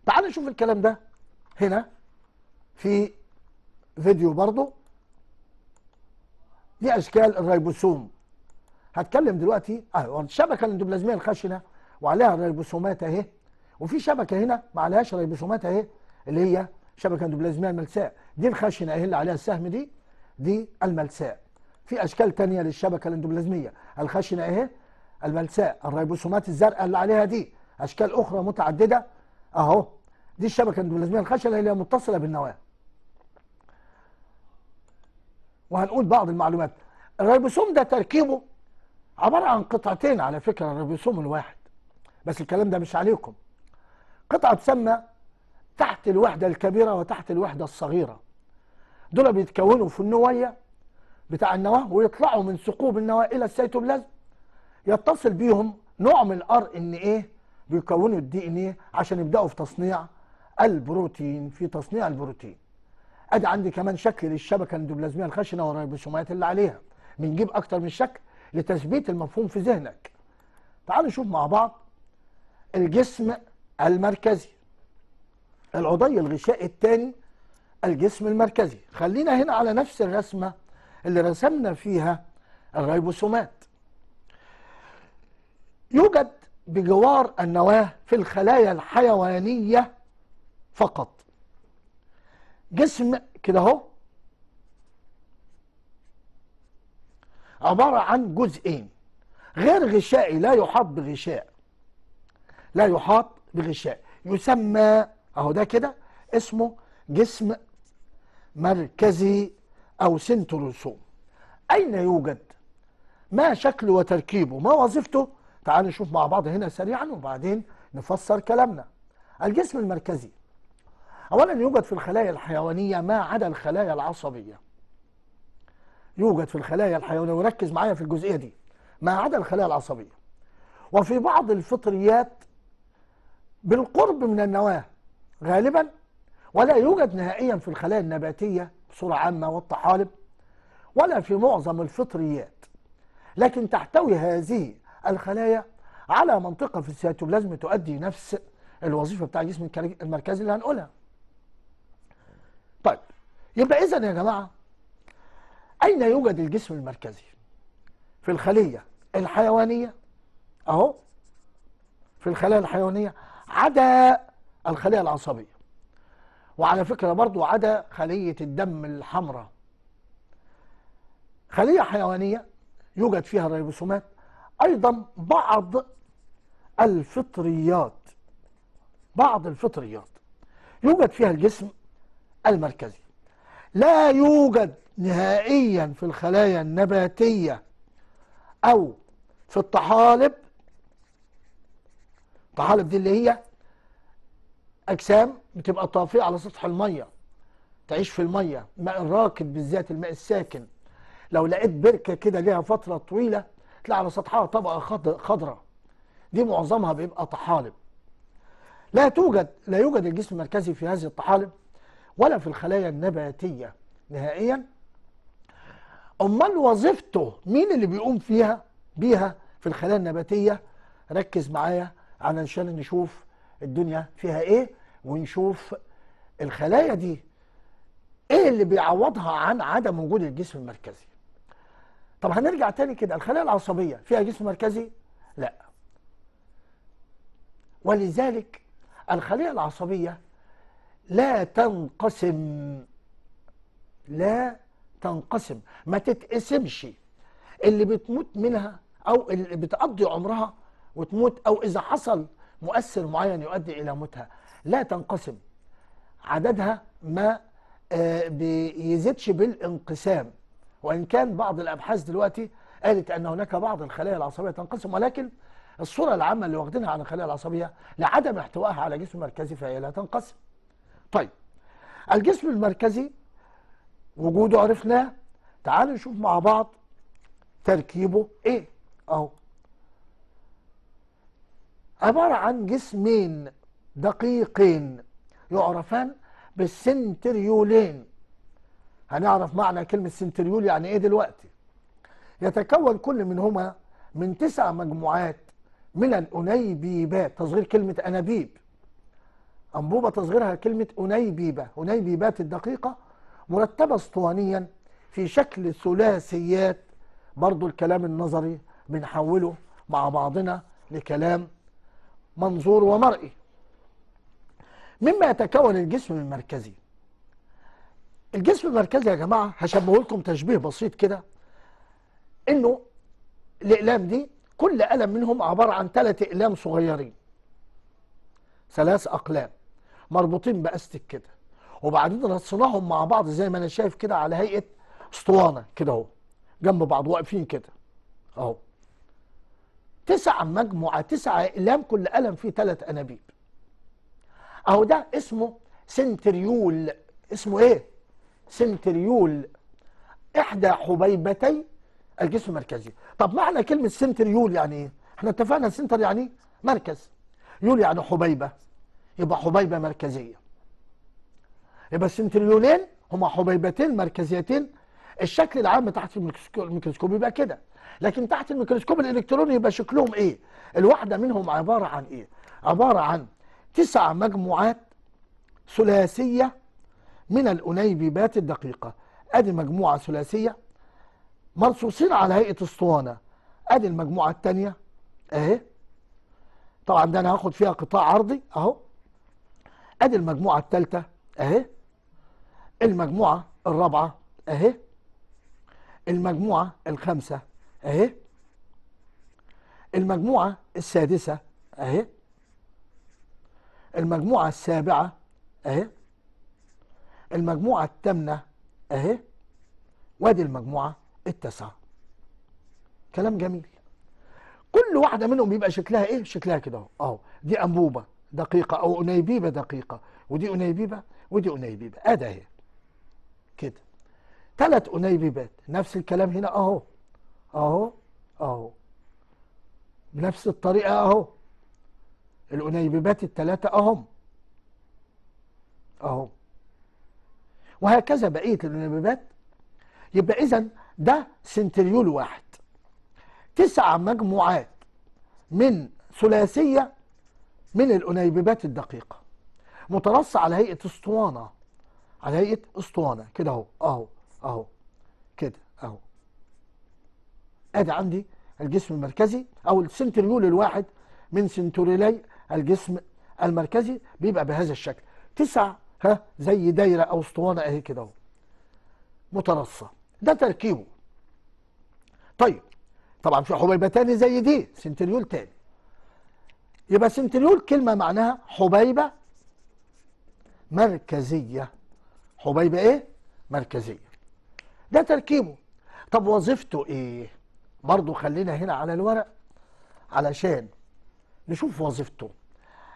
تعال نشوف الكلام ده هنا في فيديو برضه دي أشكال الريبوسوم هتكلم دلوقتي اهو الشبكه الاندوبلازميه الخشنه وعليها الريبوسومات اهي وفي شبكه هنا ما عليهاش ريبوسومات اهي اللي هي شبكه اندوبلازميه الملساء دي الخشنه اهي اللي عليها السهم دي دي الملساء في اشكال تانية للشبكه الاندوبلازميه الخشنه اهي البلساء الريبوسومات الزرقاء اللي عليها دي اشكال اخرى متعدده اهو دي الشبكه الاندوبلازميه الخشنه اللي هي متصله بالنواه وهنقول بعض المعلومات الريبوسوم ده تركيبه عباره عن قطعتين على فكره الريبوسوم الواحد بس الكلام ده مش عليكم قطعه تسمى تحت الوحده الكبيره وتحت الوحده الصغيره دول بيتكونوا في النويه بتاع النواه ويطلعوا من ثقوب النواه الى السيتوبلازم يتصل بيهم نوع من الار ان ايه بيكونوا الدي ان ايه عشان يبداوا في تصنيع البروتين في تصنيع البروتين ادي عندي كمان شكل للشبكه الاندوبلازميه الخشنه والريبوسومات اللي عليها بنجيب اكتر من شكل لتثبيت المفهوم في ذهنك تعالوا نشوف مع بعض الجسم المركزي العضي الغشائي الثاني الجسم المركزي خلينا هنا على نفس الرسمه اللي رسمنا فيها الريبوسومات يوجد بجوار النواة في الخلايا الحيوانية فقط جسم كده اهو عبارة عن جزئين غير غشائي لا يحاط بغشاء لا يحاط بغشاء يسمى اهو ده كده اسمه جسم مركزي أو سنتروسوم أين يوجد ما شكله وتركيبه ما وظيفته تعال نشوف مع بعض هنا سريعا وبعدين نفسر كلامنا الجسم المركزي أولا يوجد في الخلايا الحيوانية ما عدا الخلايا العصبية يوجد في الخلايا الحيوانية وركز معايا في الجزئية دي ما عدا الخلايا العصبية وفي بعض الفطريات بالقرب من النواة غالبا ولا يوجد نهائيا في الخلايا النباتية بصورة عامة والطحالب ولا في معظم الفطريات لكن تحتوي هذه الخلايا على منطقة في السيتوبلازم تؤدي نفس الوظيفة بتاع الجسم المركزي اللي هنقولها طيب يبقى إذا يا جماعة أين يوجد الجسم المركزي في الخلية الحيوانية أهو في الخلايا الحيوانية عدا الخلية العصبية وعلى فكرة برضو عدا خلية الدم الحمراء خلية حيوانية يوجد فيها الريبوسومات أيضا بعض الفطريات بعض الفطريات يوجد فيها الجسم المركزي لا يوجد نهائيا في الخلايا النباتية أو في الطحالب الطحالب دي اللي هي أجسام بتبقى طافيه على سطح الميه تعيش في الميه ماء الراكد بالذات الماء الساكن لو لقيت بركه كده ليها فتره طويله تلاقي على سطحها طبقه خضراء دي معظمها بيبقى طحالب لا توجد لا يوجد الجسم المركزي في هذه الطحالب ولا في الخلايا النباتيه نهائيا امال وظيفته مين اللي بيقوم فيها بيها في الخلايا النباتيه ركز معايا علشان نشوف الدنيا فيها ايه ونشوف الخلايا دي ايه اللي بيعوضها عن عدم وجود الجسم المركزي طب هنرجع تاني كده الخلايا العصبيه فيها جسم مركزي لا ولذلك الخليه العصبيه لا تنقسم لا تنقسم ما تتقسمش اللي بتموت منها او اللي بتقضي عمرها وتموت او اذا حصل مؤثر معين يؤدي الى موتها لا تنقسم عددها ما آه، بيزيدش بالانقسام وإن كان بعض الأبحاث دلوقتي قالت أن هناك بعض الخلايا العصبية تنقسم ولكن الصورة العامة اللي واخدينها عن الخلايا العصبية لعدم احتوائها على جسم مركزي فهي لا تنقسم طيب الجسم المركزي وجوده عرفناه تعالوا نشوف مع بعض تركيبه ايه اهو عبارة عن جسمين دقيقين يعرفان بالسنتريولين هنعرف معنى كلمة سنتريول يعني ايه دلوقتي يتكون كل منهما من تسع مجموعات من الأنيبيبات تصغير كلمة أنابيب أنبوبة تصغيرها كلمة أنيبيبة أنيبيبات الدقيقة مرتبة اسطوانيا في شكل ثلاثيات برضو الكلام النظري بنحوله مع بعضنا لكلام منظور ومرئي مما يتكون الجسم المركزي الجسم المركزي يا جماعة هشبه لكم تشبيه بسيط كده انه الاقلام دي كل قلم منهم عبارة عن ثلاث اقلام صغيرين ثلاث اقلام مربوطين باستك كده وبعدين رصناهم مع بعض زي ما انا شايف كده على هيئة اسطوانة كده اهو جنب بعض واقفين كده اهو تسع مجموعة تسع اقلام كل قلم فيه ثلاث انابيب اهو ده اسمه سنتريول اسمه ايه سنتريول احدى حبيبتي الجسم المركزي طب معنى كلمه سنتريول يعني ايه احنا اتفقنا سنتر يعني مركز يول يعني حبيبه يبقى حبيبه مركزيه يبقى السنتريولين هما حبيبتين مركزيتين الشكل العام تحت الميكروسكوب يبقى كده لكن تحت الميكروسكوب الالكتروني يبقى شكلهم ايه الواحده منهم عباره عن ايه عباره عن تسع مجموعات ثلاثية من الأنيبيبات الدقيقة أدي مجموعة ثلاثية مرصوصين على هيئة اسطوانة أدي المجموعة الثانية أهي طبعا ده أنا هاخد فيها قطاع عرضي أهو أدي المجموعة الثالثة أهي المجموعة الرابعة أهي المجموعة الخامسة أهي المجموعة السادسة أهي المجموعة السابعة اهي المجموعة الثامنة اهي وادي المجموعة التاسعة كلام جميل كل واحدة منهم بيبقى شكلها ايه شكلها كده اهو اهو دي انبوبة دقيقة او انيبيبة دقيقة ودي انيبيبة ودي انيبيبة ادي اهي كده تلات انيبيبات نفس الكلام هنا اهو اهو اهو بنفس الطريقة اهو الأنيبات التلاتة أهم أهم وهكذا بقية الأنيبات يبقى إذا ده سنتريول واحد تسع مجموعات من ثلاثية من الأنيببات الدقيقة مترص على هيئة اسطوانة على هيئة اسطوانة كده اهو اهو اهو كده اهو ادي عندي الجسم المركزي او السنتريول الواحد من سنتوريلي الجسم المركزي بيبقى بهذا الشكل تسع ها زي دايره او اسطوانه اهي كده اهو مترصه ده تركيبه طيب طبعا في حبيبتان زي دي سنتريول تاني يبقى سنتريول كلمه معناها حبيبه مركزيه حبيبه ايه مركزيه ده تركيبه طب وظيفته ايه برضه خلينا هنا على الورق علشان نشوف وظيفته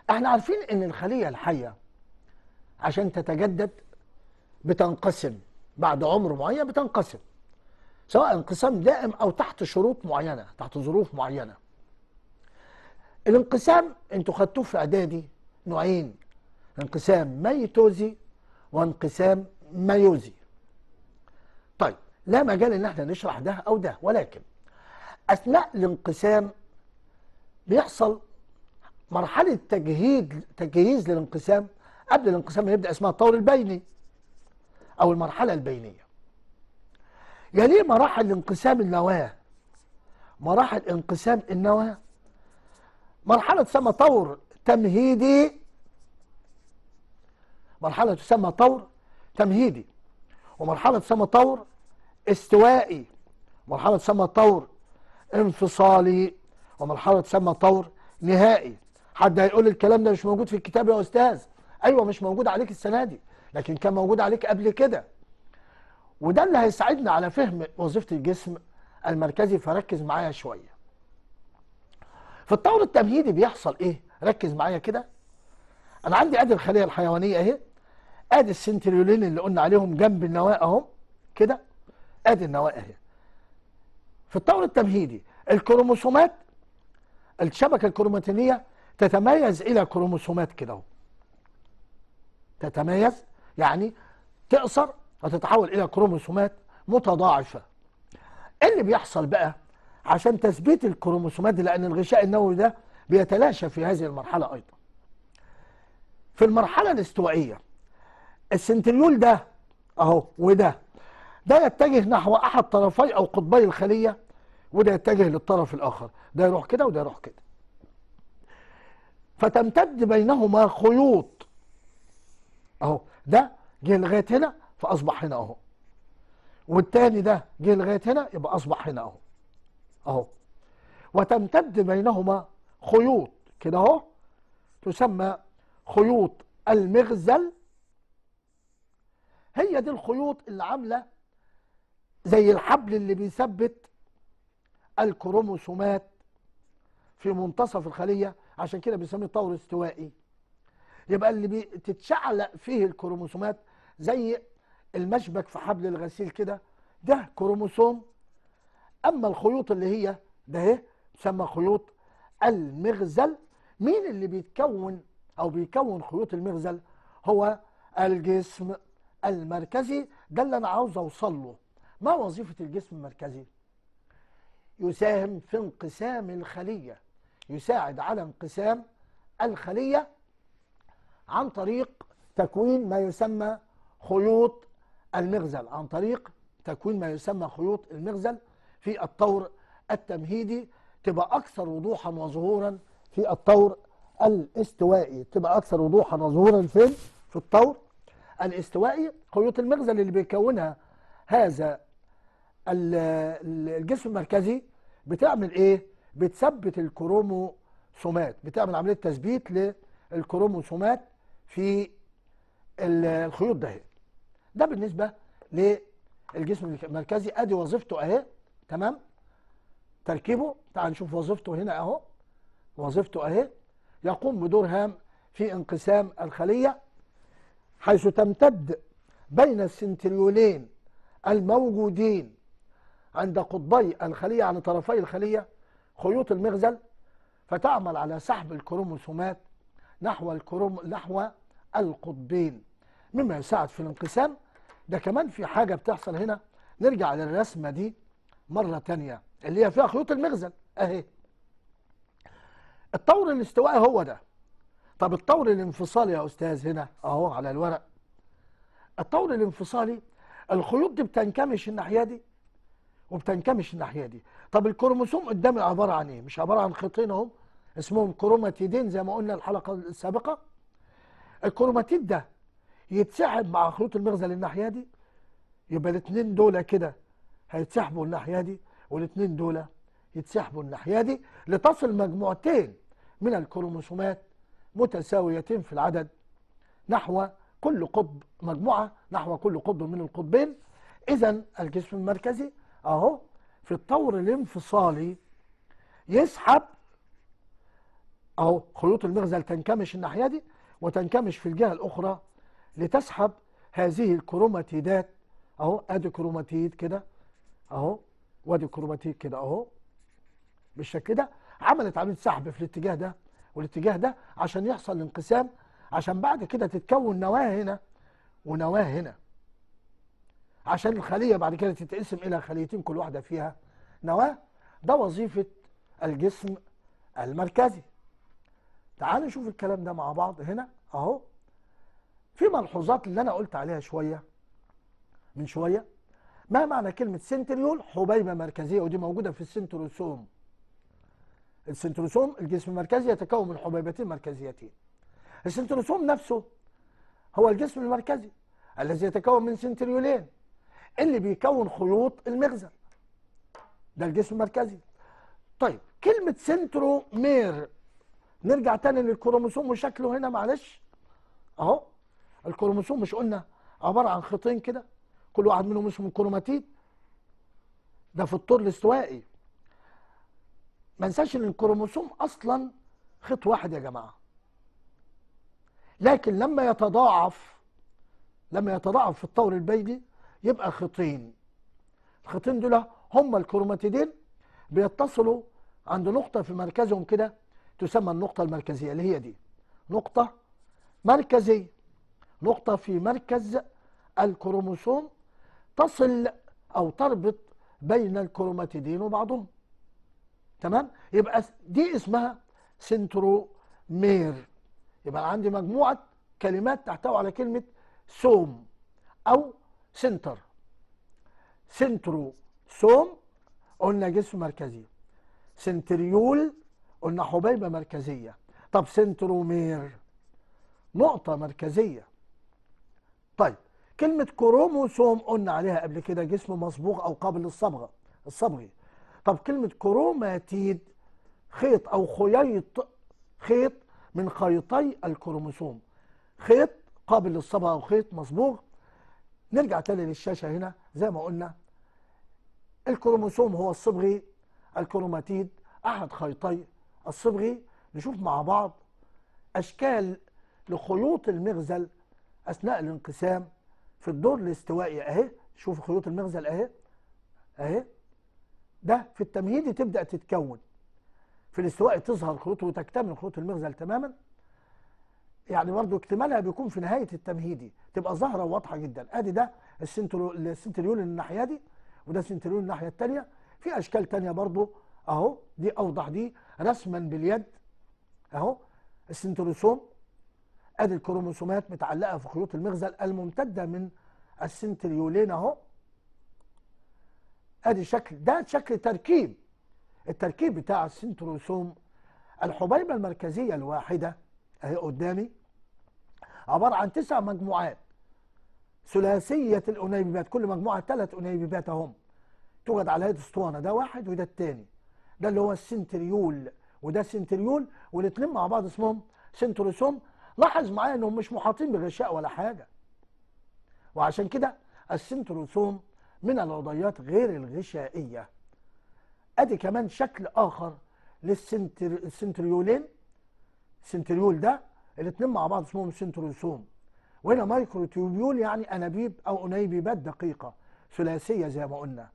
احنا عارفين ان الخليه الحيه عشان تتجدد بتنقسم بعد عمر معين بتنقسم سواء انقسام دائم او تحت شروط معينه تحت ظروف معينه الانقسام انتوا خدتوه في اعدادي نوعين انقسام ميتوزي وانقسام مايوزي طيب لا مجال ان احنا نشرح ده او ده ولكن اثناء الانقسام بيحصل مرحله تجهيد تجهيز للانقسام قبل الانقسام يبدا اسمها الطور البيني او المرحله البينيه يليه يعني مراحل انقسام النواه مراحل انقسام النواه مرحله تسمى طور تمهيدي مرحله تسمى طور تمهيدي ومرحله تسمى طور استوائي مرحله تسمى طور انفصالي ومرحله تسمى طور نهائي حد هيقول الكلام ده مش موجود في الكتاب يا استاذ ايوه مش موجود عليك السنه دي لكن كان موجود عليك قبل كده وده اللي هيساعدنا على فهم وظيفه الجسم المركزي فركز معايا شويه في الطور التمهيدي بيحصل ايه ركز معايا كده انا عندي ادي الخليه الحيوانيه اهي ادي السنتريولين اللي قلنا عليهم جنب النواه اهم كده ادي النواه اهي في الطور التمهيدي الكروموسومات الشبكه الكروماتينيه تتميز الى كروموسومات كده تتميز يعني تقصر وتتحول الى كروموسومات متضاعفه ايه اللي بيحصل بقى عشان تثبيت الكروموسومات دي لان الغشاء النووي ده بيتلاشى في هذه المرحله ايضا في المرحله الاستوائيه السنتريول ده اهو وده ده يتجه نحو احد طرفي او قطبي الخليه وده يتجه للطرف الاخر ده يروح كده وده يروح كده فتمتد بينهما خيوط اهو ده جه لغايه هنا فاصبح هنا اهو والتاني ده جه لغايه هنا يبقى اصبح هنا اهو اهو وتمتد بينهما خيوط كده اهو تسمى خيوط المغزل هي دي الخيوط اللي عامله زي الحبل اللي بيثبت الكروموسومات في منتصف الخليه عشان كده بيسميه طور استوائي يبقى اللي بتتشعلق فيه الكروموسومات زي المشبك في حبل الغسيل كده ده كروموسوم اما الخيوط اللي هي ده ايه تسمى خيوط المغزل مين اللي بيتكون او بيكون خيوط المغزل هو الجسم المركزي ده اللي انا عاوز اوصل له ما وظيفه الجسم المركزي يساهم في انقسام الخليه يساعد على انقسام الخلية عن طريق تكوين ما يسمى خيوط المغزل عن طريق تكوين ما يسمى خيوط المغزل في الطور التمهيدي تبقى أكثر وضوحا وظهورا في الطور الاستوائي تبقى أكثر وضوحا وظهورا فين؟ في الطور الاستوائي خيوط المغزل اللي بيكونها هذا الجسم المركزي بتعمل ايه بتثبت الكروموسومات بتعمل عمليه تثبيت للكروموسومات في الخيوط ده ده بالنسبه للجسم المركزي ادي وظيفته اهي تمام تركيبه تعال نشوف وظيفته هنا اهو وظيفته اهي يقوم بدور هام في انقسام الخليه حيث تمتد بين السنتريولين الموجودين عند قطبي الخليه على يعني طرفي الخليه خيوط المغزل فتعمل على سحب الكروموسومات نحو الكروم نحو القطبين مما يساعد في الانقسام ده كمان في حاجة بتحصل هنا نرجع للرسمة دي مرة تانية اللي هي فيها خيوط المغزل اهي الطور الاستوائي هو ده طب الطور الانفصالي يا أستاذ هنا أهو على الورق الطور الانفصالي الخيوط دي بتنكمش الناحية دي وبتنكمش الناحية دي طب الكروموسوم قدامي عباره عن ايه مش عباره عن خيطين اهم اسمهم كروماتيدين زي ما قلنا الحلقه السابقه الكروماتيد ده يتسحب مع خيوط المغزى للناحيه دي يبقى الاثنين دول كده هيتسحبوا الناحيه دي والاثنين دول يتسحبوا الناحيه دي لتصل مجموعتين من الكروموسومات متساويتين في العدد نحو كل قطب مجموعه نحو كل قطب من القطبين اذا الجسم المركزي اهو في الطور الانفصالي يسحب أو خيوط المغزل تنكمش الناحية دي وتنكمش في الجهة الأخرى لتسحب هذه الكروماتيدات أهو أدي كروماتيد كده أهو وأدي كروماتيد كده أهو بالشكل ده عملت عملية سحب في الاتجاه ده والاتجاه ده عشان يحصل انقسام عشان بعد كده تتكون نواة هنا ونواة هنا عشان الخلية بعد كده تتقسم إلى خليتين كل واحدة فيها نواة ده وظيفة الجسم المركزي تعالوا نشوف الكلام ده مع بعض هنا أهو في ملحوظات اللي أنا قلت عليها شوية من شوية ما معنى كلمة سنتريول حبيبة مركزية ودي موجودة في السنتروسوم السنتروسوم الجسم المركزي يتكون من حبيبتين مركزيتين السنتروسوم نفسه هو الجسم المركزي الذي يتكون من سنتريولين اللي بيكون خيوط المخزن ده الجسم المركزي طيب كلمة سنترومير نرجع تاني للكروموسوم وشكله هنا معلش اهو الكروموسوم مش قلنا عبارة عن خيطين كده كل واحد منهم اسمه كروماتيد ده في الطور الاستوائي ما ننساش ان الكروموسوم اصلا خيط واحد يا جماعه لكن لما يتضاعف لما يتضاعف في الطور البيدي يبقى خيطين الخيطين دول هم الكروماتيدين بيتصلوا عند نقطة في مركزهم كده تسمى النقطة المركزية اللي هي دي نقطة مركزية نقطة في مركز الكروموسوم تصل أو تربط بين الكروماتيدين وبعضهم تمام يبقى دي اسمها سنترومير يبقى عندي مجموعة كلمات تحتوي على كلمة سوم أو سنتر سنترو سوم قلنا جسم مركزي سنتريول قلنا حبيبة مركزية طب سنترومير نقطة مركزية طيب كلمة كروموسوم قلنا عليها قبل كده جسم مصبوغ أو قابل للصبغة الصبغي طب كلمة كروماتيد خيط أو خيط خيط من خيطي الكروموسوم خيط قابل للصبغة أو خيط مصبوغ نرجع تاني للشاشة هنا زي ما قلنا الكروموسوم هو الصبغي الكروماتيد أحد خيطي الصبغي نشوف مع بعض أشكال لخيوط المغزل أثناء الانقسام في الدور الاستوائي أهي شوف خيوط المغزل أهي أهي ده في التمهيدي تبدأ تتكون في الاستوائي تظهر خيوط وتكتمل خيوط المغزل تماما يعني برضه اكتمالها بيكون في نهايه التمهيدي تبقى ظاهره واضحه جدا ادي ده السنتريون الناحيه دي وده سنتريون الناحيه الثانيه في اشكال ثانيه برضه اهو دي اوضح دي رسما باليد اهو السنتروسوم ادي الكروموسومات متعلقه في خيوط المغزل الممتده من السنتريولين اهو ادي شكل ده شكل تركيب التركيب بتاع السنتروسوم الحبيبه المركزيه الواحده اهي قدامي عباره عن تسع مجموعات ثلاثيه الانيبيبات كل مجموعه ثلاث انيبيبات اهم توجد على هذه اسطوانه ده واحد وده الثاني ده اللي هو السنتريول وده سنتريول والاثنين مع بعض اسمهم سنتروسوم لاحظ معايا انهم مش محاطين بغشاء ولا حاجه وعشان كده السنتروسوم من العضيات غير الغشائيه ادي كمان شكل اخر للسنتريولين السنتريول ده الاثنين مع بعض اسمهم سنتروسوم وهنا مايكرو تيوبيول يعني انابيب او انيبيبات دقيقه ثلاثيه زي ما قلنا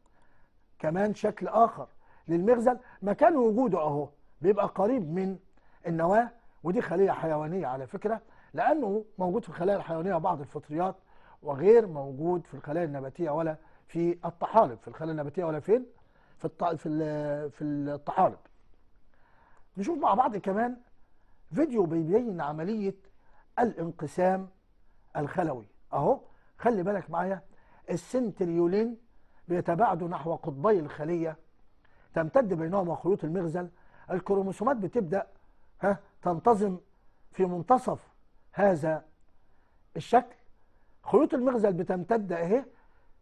كمان شكل اخر للمغزل مكان وجوده اهو بيبقى قريب من النواه ودي خليه حيوانيه على فكره لانه موجود في الخلايا الحيوانيه بعض الفطريات وغير موجود في الخلايا النباتيه ولا في الطحالب في الخلايا النباتيه ولا فين في في في الطحالب نشوف مع بعض كمان فيديو بيبين عملية الانقسام الخلوي اهو خلي بالك معايا السنتريولين بيتباعدوا نحو قطبي الخلية تمتد بينهما خيوط المغزل الكروموسومات بتبدأ ها تنتظم في منتصف هذا الشكل خيوط المغزل بتمتد اهي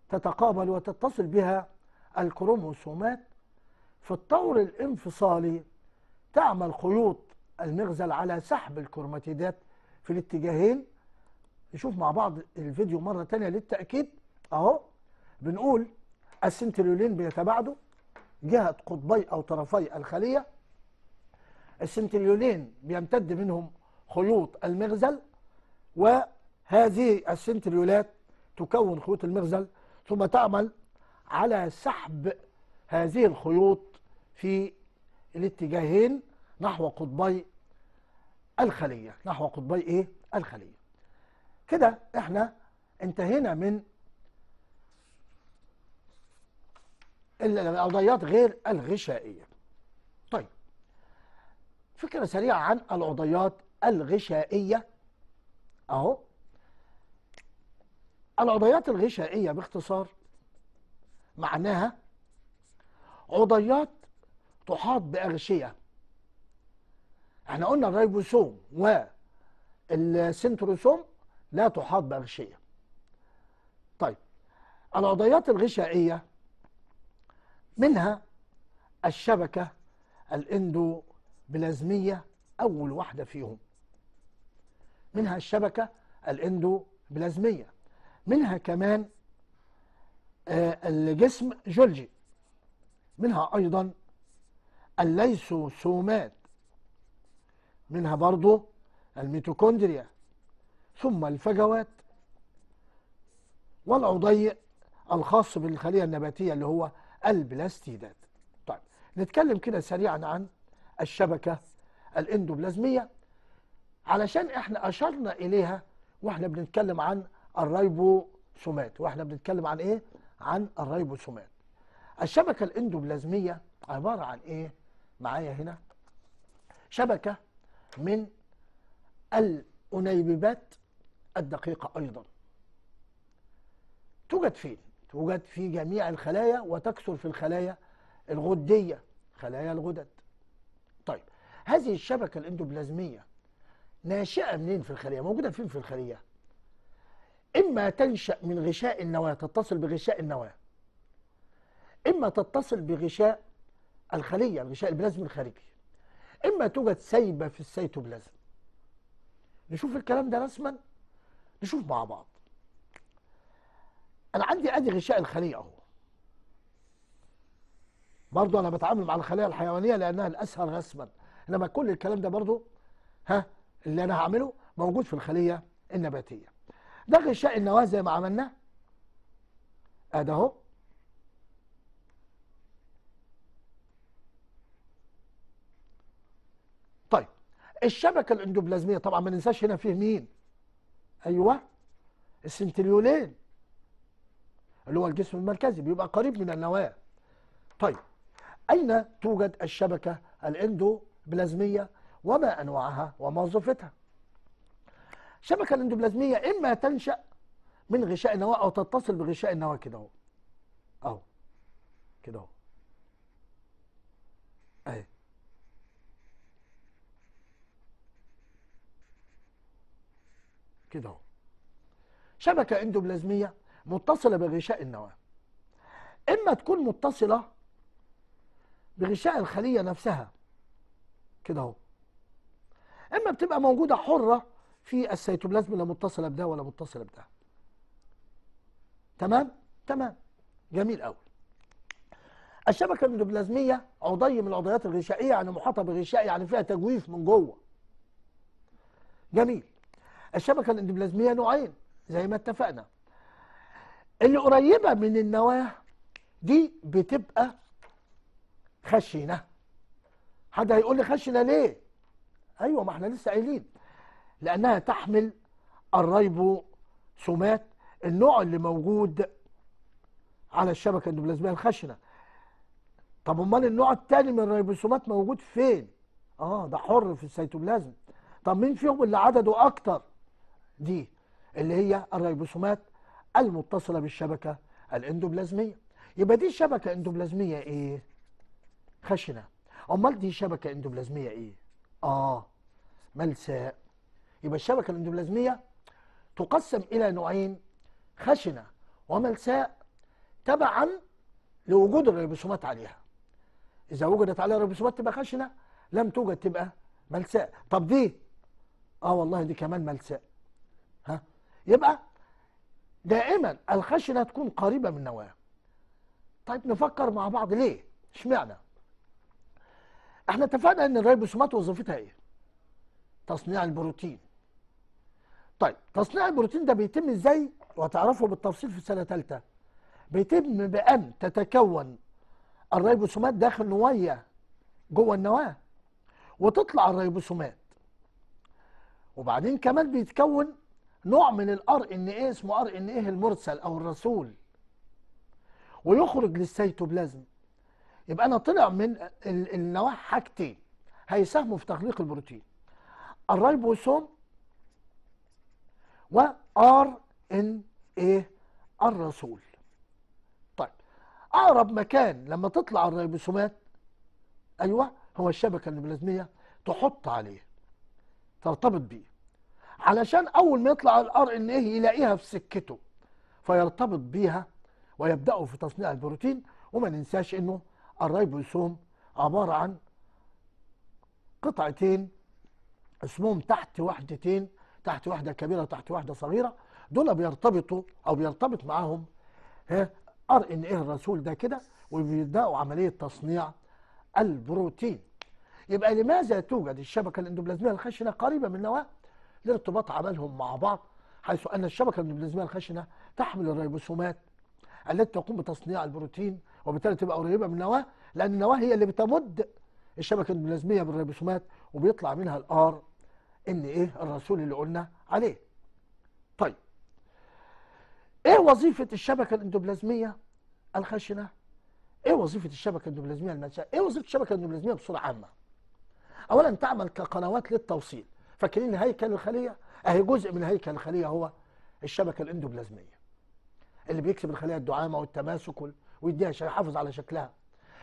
تتقابل وتتصل بها الكروموسومات في الطور الانفصالي تعمل خيوط المغزل على سحب الكروماتيدات في الاتجاهين نشوف مع بعض الفيديو مرة ثانيه للتأكيد اهو بنقول السنتريولين بيتباعدوا جهة قطبي أو طرفي الخلية السنتريولين بيمتد منهم خيوط المغزل وهذه السنتريولات تكون خيوط المغزل ثم تعمل على سحب هذه الخيوط في الاتجاهين نحو قطبي الخلية نحو قطبي إيه؟ الخلية كده إحنا انتهينا من العضيات غير الغشائية طيب فكرة سريعة عن العضيات الغشائية أهو العضيات الغشائية باختصار معناها عضيات تحاط بأغشية احنا قلنا الريبوسوم والسنتروسوم لا تحاط بأغشية طيب العضيات الغشائية منها الشبكة الاندوبلازمية أول واحدة فيهم منها الشبكة الاندوبلازمية منها كمان آه، الجسم جولجي منها أيضا الليسوسومات منها برضو الميتوكوندريا ثم الفجوات والعضيء الخاص بالخلية النباتية اللي هو البلاستيدات طيب نتكلم كده سريعا عن الشبكة الاندوبلازمية علشان احنا اشرنا اليها واحنا بنتكلم عن الريبوسومات واحنا بنتكلم عن ايه عن الريبوسومات الشبكة الاندوبلازمية عبارة عن ايه معايا هنا شبكة من الأنيببات الدقيقة أيضا توجد فين؟ توجد في جميع الخلايا وتكثر في الخلايا الغدية خلايا الغدد طيب هذه الشبكة الاندوبلازمية ناشئة منين في الخلية؟ موجودة فين في الخلية؟ إما تنشأ من غشاء النواة تتصل بغشاء النواة إما تتصل بغشاء الخلية الغشاء البلازمي الخارجي إما توجد سايبه في السيتوبلازم نشوف الكلام ده رسما نشوف مع بعض أنا عندي أدي غشاء الخلية أهو برضه أنا بتعامل مع الخلية الحيوانية لأنها الأسهل رسما إنما كل الكلام ده برضه ها اللي أنا هعمله موجود في الخلية النباتية ده غشاء النواة زي ما عملناه آه الشبكه الاندوبلازميه طبعا ما ننساش هنا فيه مين ايوه السنتريولين اللي هو الجسم المركزي بيبقى قريب من النواه طيب اين توجد الشبكه الاندوبلازميه وما انواعها وموظفتها الشبكه الاندوبلازميه اما تنشا من غشاء النواه او تتصل بغشاء النواه كده اهو اهو كده اهو كده اهو شبكه اندوبلازميه متصله بغشاء النواه اما تكون متصله بغشاء الخليه نفسها كده اهو اما بتبقى موجوده حره في السيتوبلازم لا متصله بده ولا متصله بده تمام تمام جميل قوي الشبكه الاندوبلازميه عضي من العضيات الغشائيه يعني محاطه بغشاء يعني فيها تجويف من جوه جميل الشبكة الاندوبلازمية نوعين زي ما اتفقنا اللي قريبة من النواة دي بتبقى خشنة حد هيقول لي خشنة ليه ايوه ما احنا لسه قايلين لانها تحمل الريبوسومات النوع اللي موجود على الشبكه الاندوبلازميه الخشنه طب امال النوع الثاني من الريبوسومات موجود فين اه ده حر في السيتوبلازم طب مين فيهم اللي عدده اكتر دي اللي هي الريبوسومات المتصله بالشبكه الاندوبلازميه يبقى دي شبكه اندوبلازميه ايه خشنه امال دي شبكه اندوبلازميه ايه اه ملساء يبقى الشبكه الاندوبلازميه تقسم الى نوعين خشنه وملساء تبعا لوجود الريبوسومات عليها اذا وجدت عليها ريبوسومات تبقى خشنه لم توجد تبقى ملساء طب دي اه والله دي كمان ملساء يبقى دائما الخشنه تكون قريبه من النواه طيب نفكر مع بعض ليه اشمعنى احنا اتفقنا ان الريبوسومات وظيفتها ايه تصنيع البروتين طيب تصنيع البروتين ده بيتم ازاي وتعرفه بالتفصيل في سنه ثالثه بيتم بان تتكون الريبوسومات داخل نويه جوه النواه وتطلع الريبوسومات وبعدين كمان بيتكون نوع من الار ان ايه اسمه ار ان ايه المرسل او الرسول ويخرج للسيتوبلازم يبقى انا طلع من النواة حاجتين هيساهموا في تخليق البروتين الريبوسوم و ار ان ايه الرسول طيب اقرب مكان لما تطلع الريبوسومات ايوه هو الشبكه البلازميه تحط عليه ترتبط بيه علشان اول ما يطلع الار ان ايه يلاقيها في سكته فيرتبط بيها ويبداوا في تصنيع البروتين وما ننساش انه الريبوسوم عباره عن قطعتين اسمهم تحت وحدتين تحت وحده كبيره وتحت وحده صغيره دول بيرتبطوا او بيرتبط معاهم ار ان ايه الرسول ده كده وبيبداوا عمليه تصنيع البروتين يبقى لماذا توجد الشبكه الاندوبلازميه الخشنه قريبه من نواه لارتباط عملهم مع بعض حيث أن الشبكة النيوبلازمية الخشنة تحمل الريبوسومات التي تقوم بتصنيع البروتين وبالتالي تبقى قريبة من النواة لأن النواة هي اللي بتمد الشبكة النيوبلازمية بالريبوسومات وبيطلع منها الار ان ايه الرسول اللي قلنا عليه طيب ايه وظيفة الشبكة الاندوبلازمية الخشنة ايه وظيفة الشبكة الاندوبلازمية المنشأة ايه وظيفة الشبكة الاندوبلازمية بصورة عامة اولا تعمل كقنوات للتوصيل فاكرين هيكل الخليه اهي جزء من هيكل الخليه هو الشبكه الاندوبلازميه اللي بيكسب الخليه الدعامه والتماسك ويديها عشان يحافظ على شكلها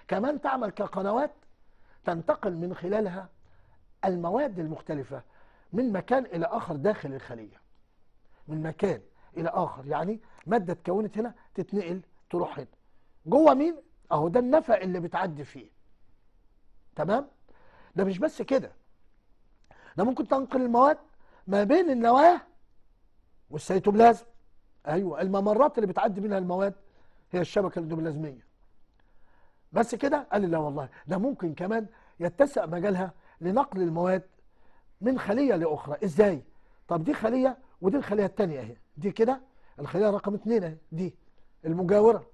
كمان تعمل كقنوات تنتقل من خلالها المواد المختلفه من مكان الى اخر داخل الخليه من مكان الى اخر يعني ماده اتكونت هنا تتنقل تروح هنا جوه مين اهو ده النفق اللي بتعدي فيه تمام ده مش بس كده ده ممكن تنقل المواد ما بين النواه والسيتوبلازم ايوه الممرات اللي بتعدي منها المواد هي الشبكه الاندوبلازميه بس كده قال لي لا والله ده ممكن كمان يتسع مجالها لنقل المواد من خليه لاخرى ازاي طب دي خليه ودي الخليه الثانيه اهي دي كده الخليه رقم اثنين اهي دي المجاوره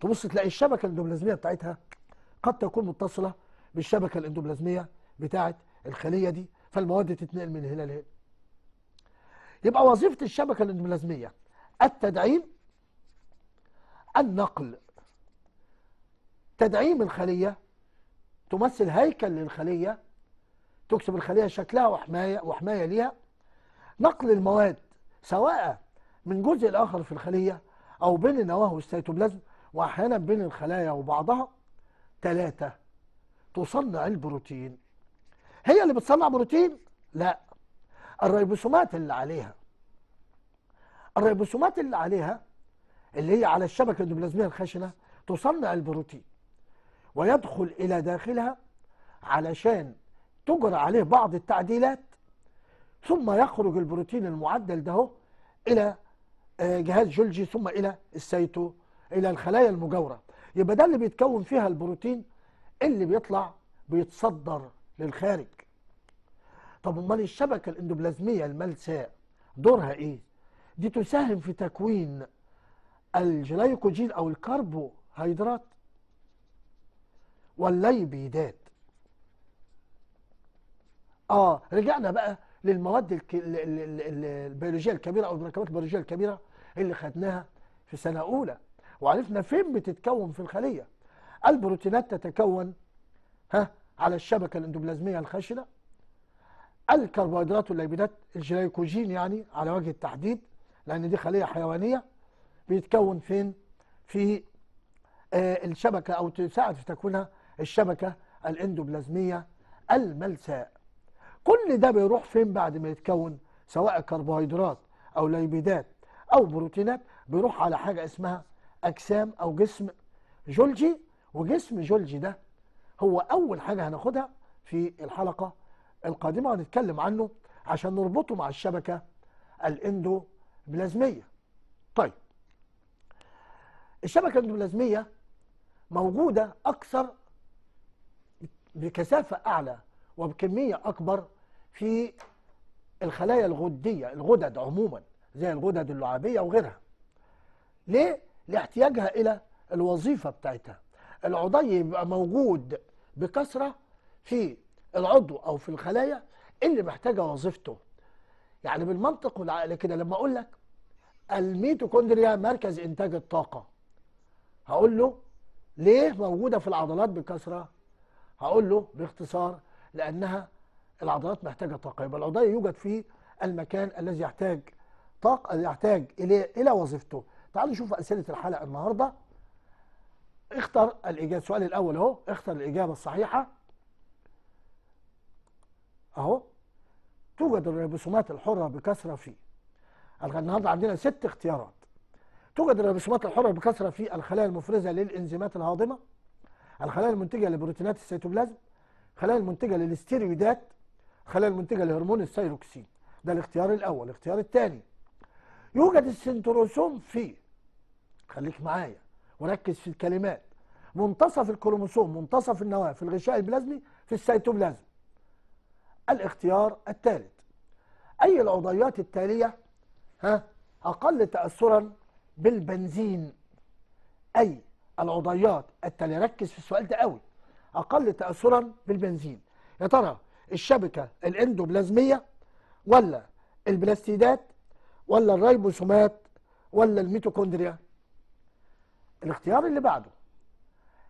تبص تلاقي الشبكه الاندوبلازميه بتاعتها قد تكون متصله بالشبكه الاندوبلازميه بتاعت الخليه دي فالمواد تتنقل من هنا لهنا يبقى وظيفة الشبكة الاندوبلازميه التدعيم النقل تدعيم الخلية تمثل هيكل للخلية تكسب الخلية شكلها وحماية, وحماية ليها نقل المواد سواء من جزء الآخر في الخلية أو بين النواة والسيتوبلازم وأحيانا بين الخلايا وبعضها ثلاثة تصنع البروتين هي اللي بتصنع بروتين لا الريبوسومات اللي عليها الريبوسومات اللي عليها اللي هي على الشبكه الدوبلازميه الخشنه تصنع البروتين ويدخل الى داخلها علشان تجرى عليه بعض التعديلات ثم يخرج البروتين المعدل ده الى آه، جهاز جولجي ثم الى السيتو الى الخلايا المجاوره يبقى ده اللي بيتكون فيها البروتين اللي بيطلع بيتصدر للخارج طب امال الشبكه الاندوبلازميه الملساء دورها ايه دي تساهم في تكوين الجلايكوجين او الكربوهيدرات والليبيدات اه رجعنا بقى للمواد الك... ال... ال... ال... البيولوجيه الكبيره او المركبات البيولوجيه الكبيره اللي خدناها في سنه اولى وعرفنا فين بتتكون في الخليه البروتينات تتكون ها على الشبكة الاندوبلازمية الخشنة الكربوهيدرات والليبيدات الجلايكوجين يعني على وجه التحديد لأن دي خلية حيوانية بيتكون فين في آه الشبكة أو تساعد في تكوينها الشبكة الاندوبلازمية الملساء كل ده بيروح فين بعد ما يتكون سواء كربوهيدرات أو ليبيدات أو بروتينات بيروح على حاجة اسمها أجسام أو جسم جولجي وجسم جولجي ده هو أول حاجة هناخدها في الحلقة القادمة هنتكلم عنه عشان نربطه مع الشبكة الاندوبلازمية طيب الشبكة الاندوبلازمية موجودة أكثر بكثافة أعلى وبكمية أكبر في الخلايا الغدية الغدد عموما زي الغدد اللعابية وغيرها ليه؟ لاحتياجها إلى الوظيفة بتاعتها العضي بيبقى موجود بكثرة في العضو أو في الخلايا اللي محتاجة وظيفته يعني بالمنطق والعقل كده لما أقول لك الميتوكوندريا مركز إنتاج الطاقة هقول له ليه موجودة في العضلات بكثرة هقول له باختصار لأنها العضلات محتاجة طاقة يبقى العضو يوجد في المكان الذي يحتاج طاقة يحتاج إلى إلى وظيفته تعالوا نشوف أسئلة الحلقة النهارده اختر الإجابة السؤال الأول أهو اختر الإجابة الصحيحة أهو توجد الريبوسومات الحرة بكثرة في النهاردة عندنا ست اختيارات توجد الريبوسومات الحرة بكثرة في الخلايا المفرزة للإنزيمات الهاضمة الخلايا المنتجة لبروتينات السيتوبلازم الخلايا المنتجة للستيرويدات الخلايا المنتجة لهرمون الثيروكسين ده الاختيار الأول الاختيار الثاني يوجد السنتروسوم في خليك معايا وركز في الكلمات منتصف الكروموسوم منتصف النواة في الغشاء البلازمي في السيتوبلازم الاختيار الثالث أي العضيات التالية ها أقل تأثرا بالبنزين أي العضيات التالية ركز في السؤال ده قوي أقل تأثرا بالبنزين يا ترى الشبكة الاندوبلازمية ولا البلاستيدات ولا الريبوسومات ولا الميتوكوندريا الاختيار اللي بعده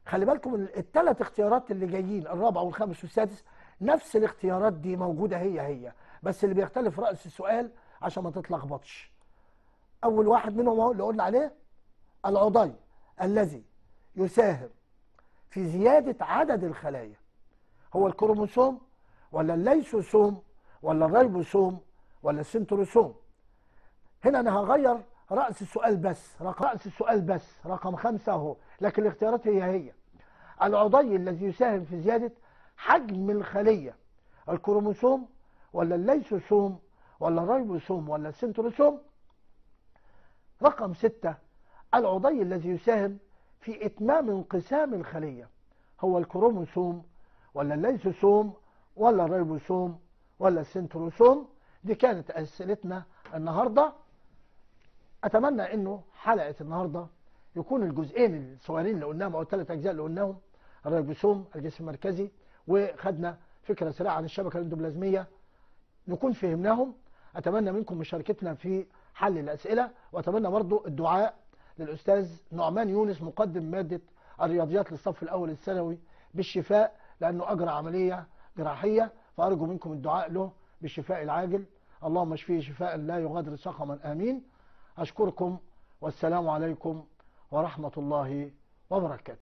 خلي بالكم الثلاث اختيارات اللي جايين الرابع والخامس والسادس نفس الاختيارات دي موجوده هي هي بس اللي بيختلف راس السؤال عشان ما تتلخبطش اول واحد منهم اللي قلنا عليه العضي الذي يساهم في زياده عدد الخلايا هو الكروموسوم ولا الليسوسوم ولا الريبوسوم ولا السنتروسوم هنا انا هغير رأس السؤال بس رقم رأس السؤال بس رقم خمسة أهو لكن الاختيارات هي هي العضي الذي يساهم في زيادة حجم الخلية الكروموسوم ولا الليسوسوم ولا الريبوسوم ولا السنتروسوم رقم ستة العضي الذي يساهم في إتمام انقسام الخلية هو الكروموسوم ولا الليسوسوم ولا الريبوسوم ولا السنتروسوم دي كانت أسئلتنا النهارده اتمنى انه حلقه النهارده يكون الجزئين الصغيرين اللي قلناهم او الثلاث اجزاء اللي قلناهم الريبوسوم الجسم المركزي وخدنا فكره سريعه عن الشبكه الاندوبلازميه نكون فهمناهم اتمنى منكم مشاركتنا في حل الاسئله واتمنى برضو الدعاء للاستاذ نعمان يونس مقدم ماده الرياضيات للصف الاول الثانوي بالشفاء لانه اجرى عمليه جراحيه فارجو منكم الدعاء له بالشفاء العاجل اللهم اشفيه شفاء لا يغادر سقما امين أشكركم والسلام عليكم ورحمة الله وبركاته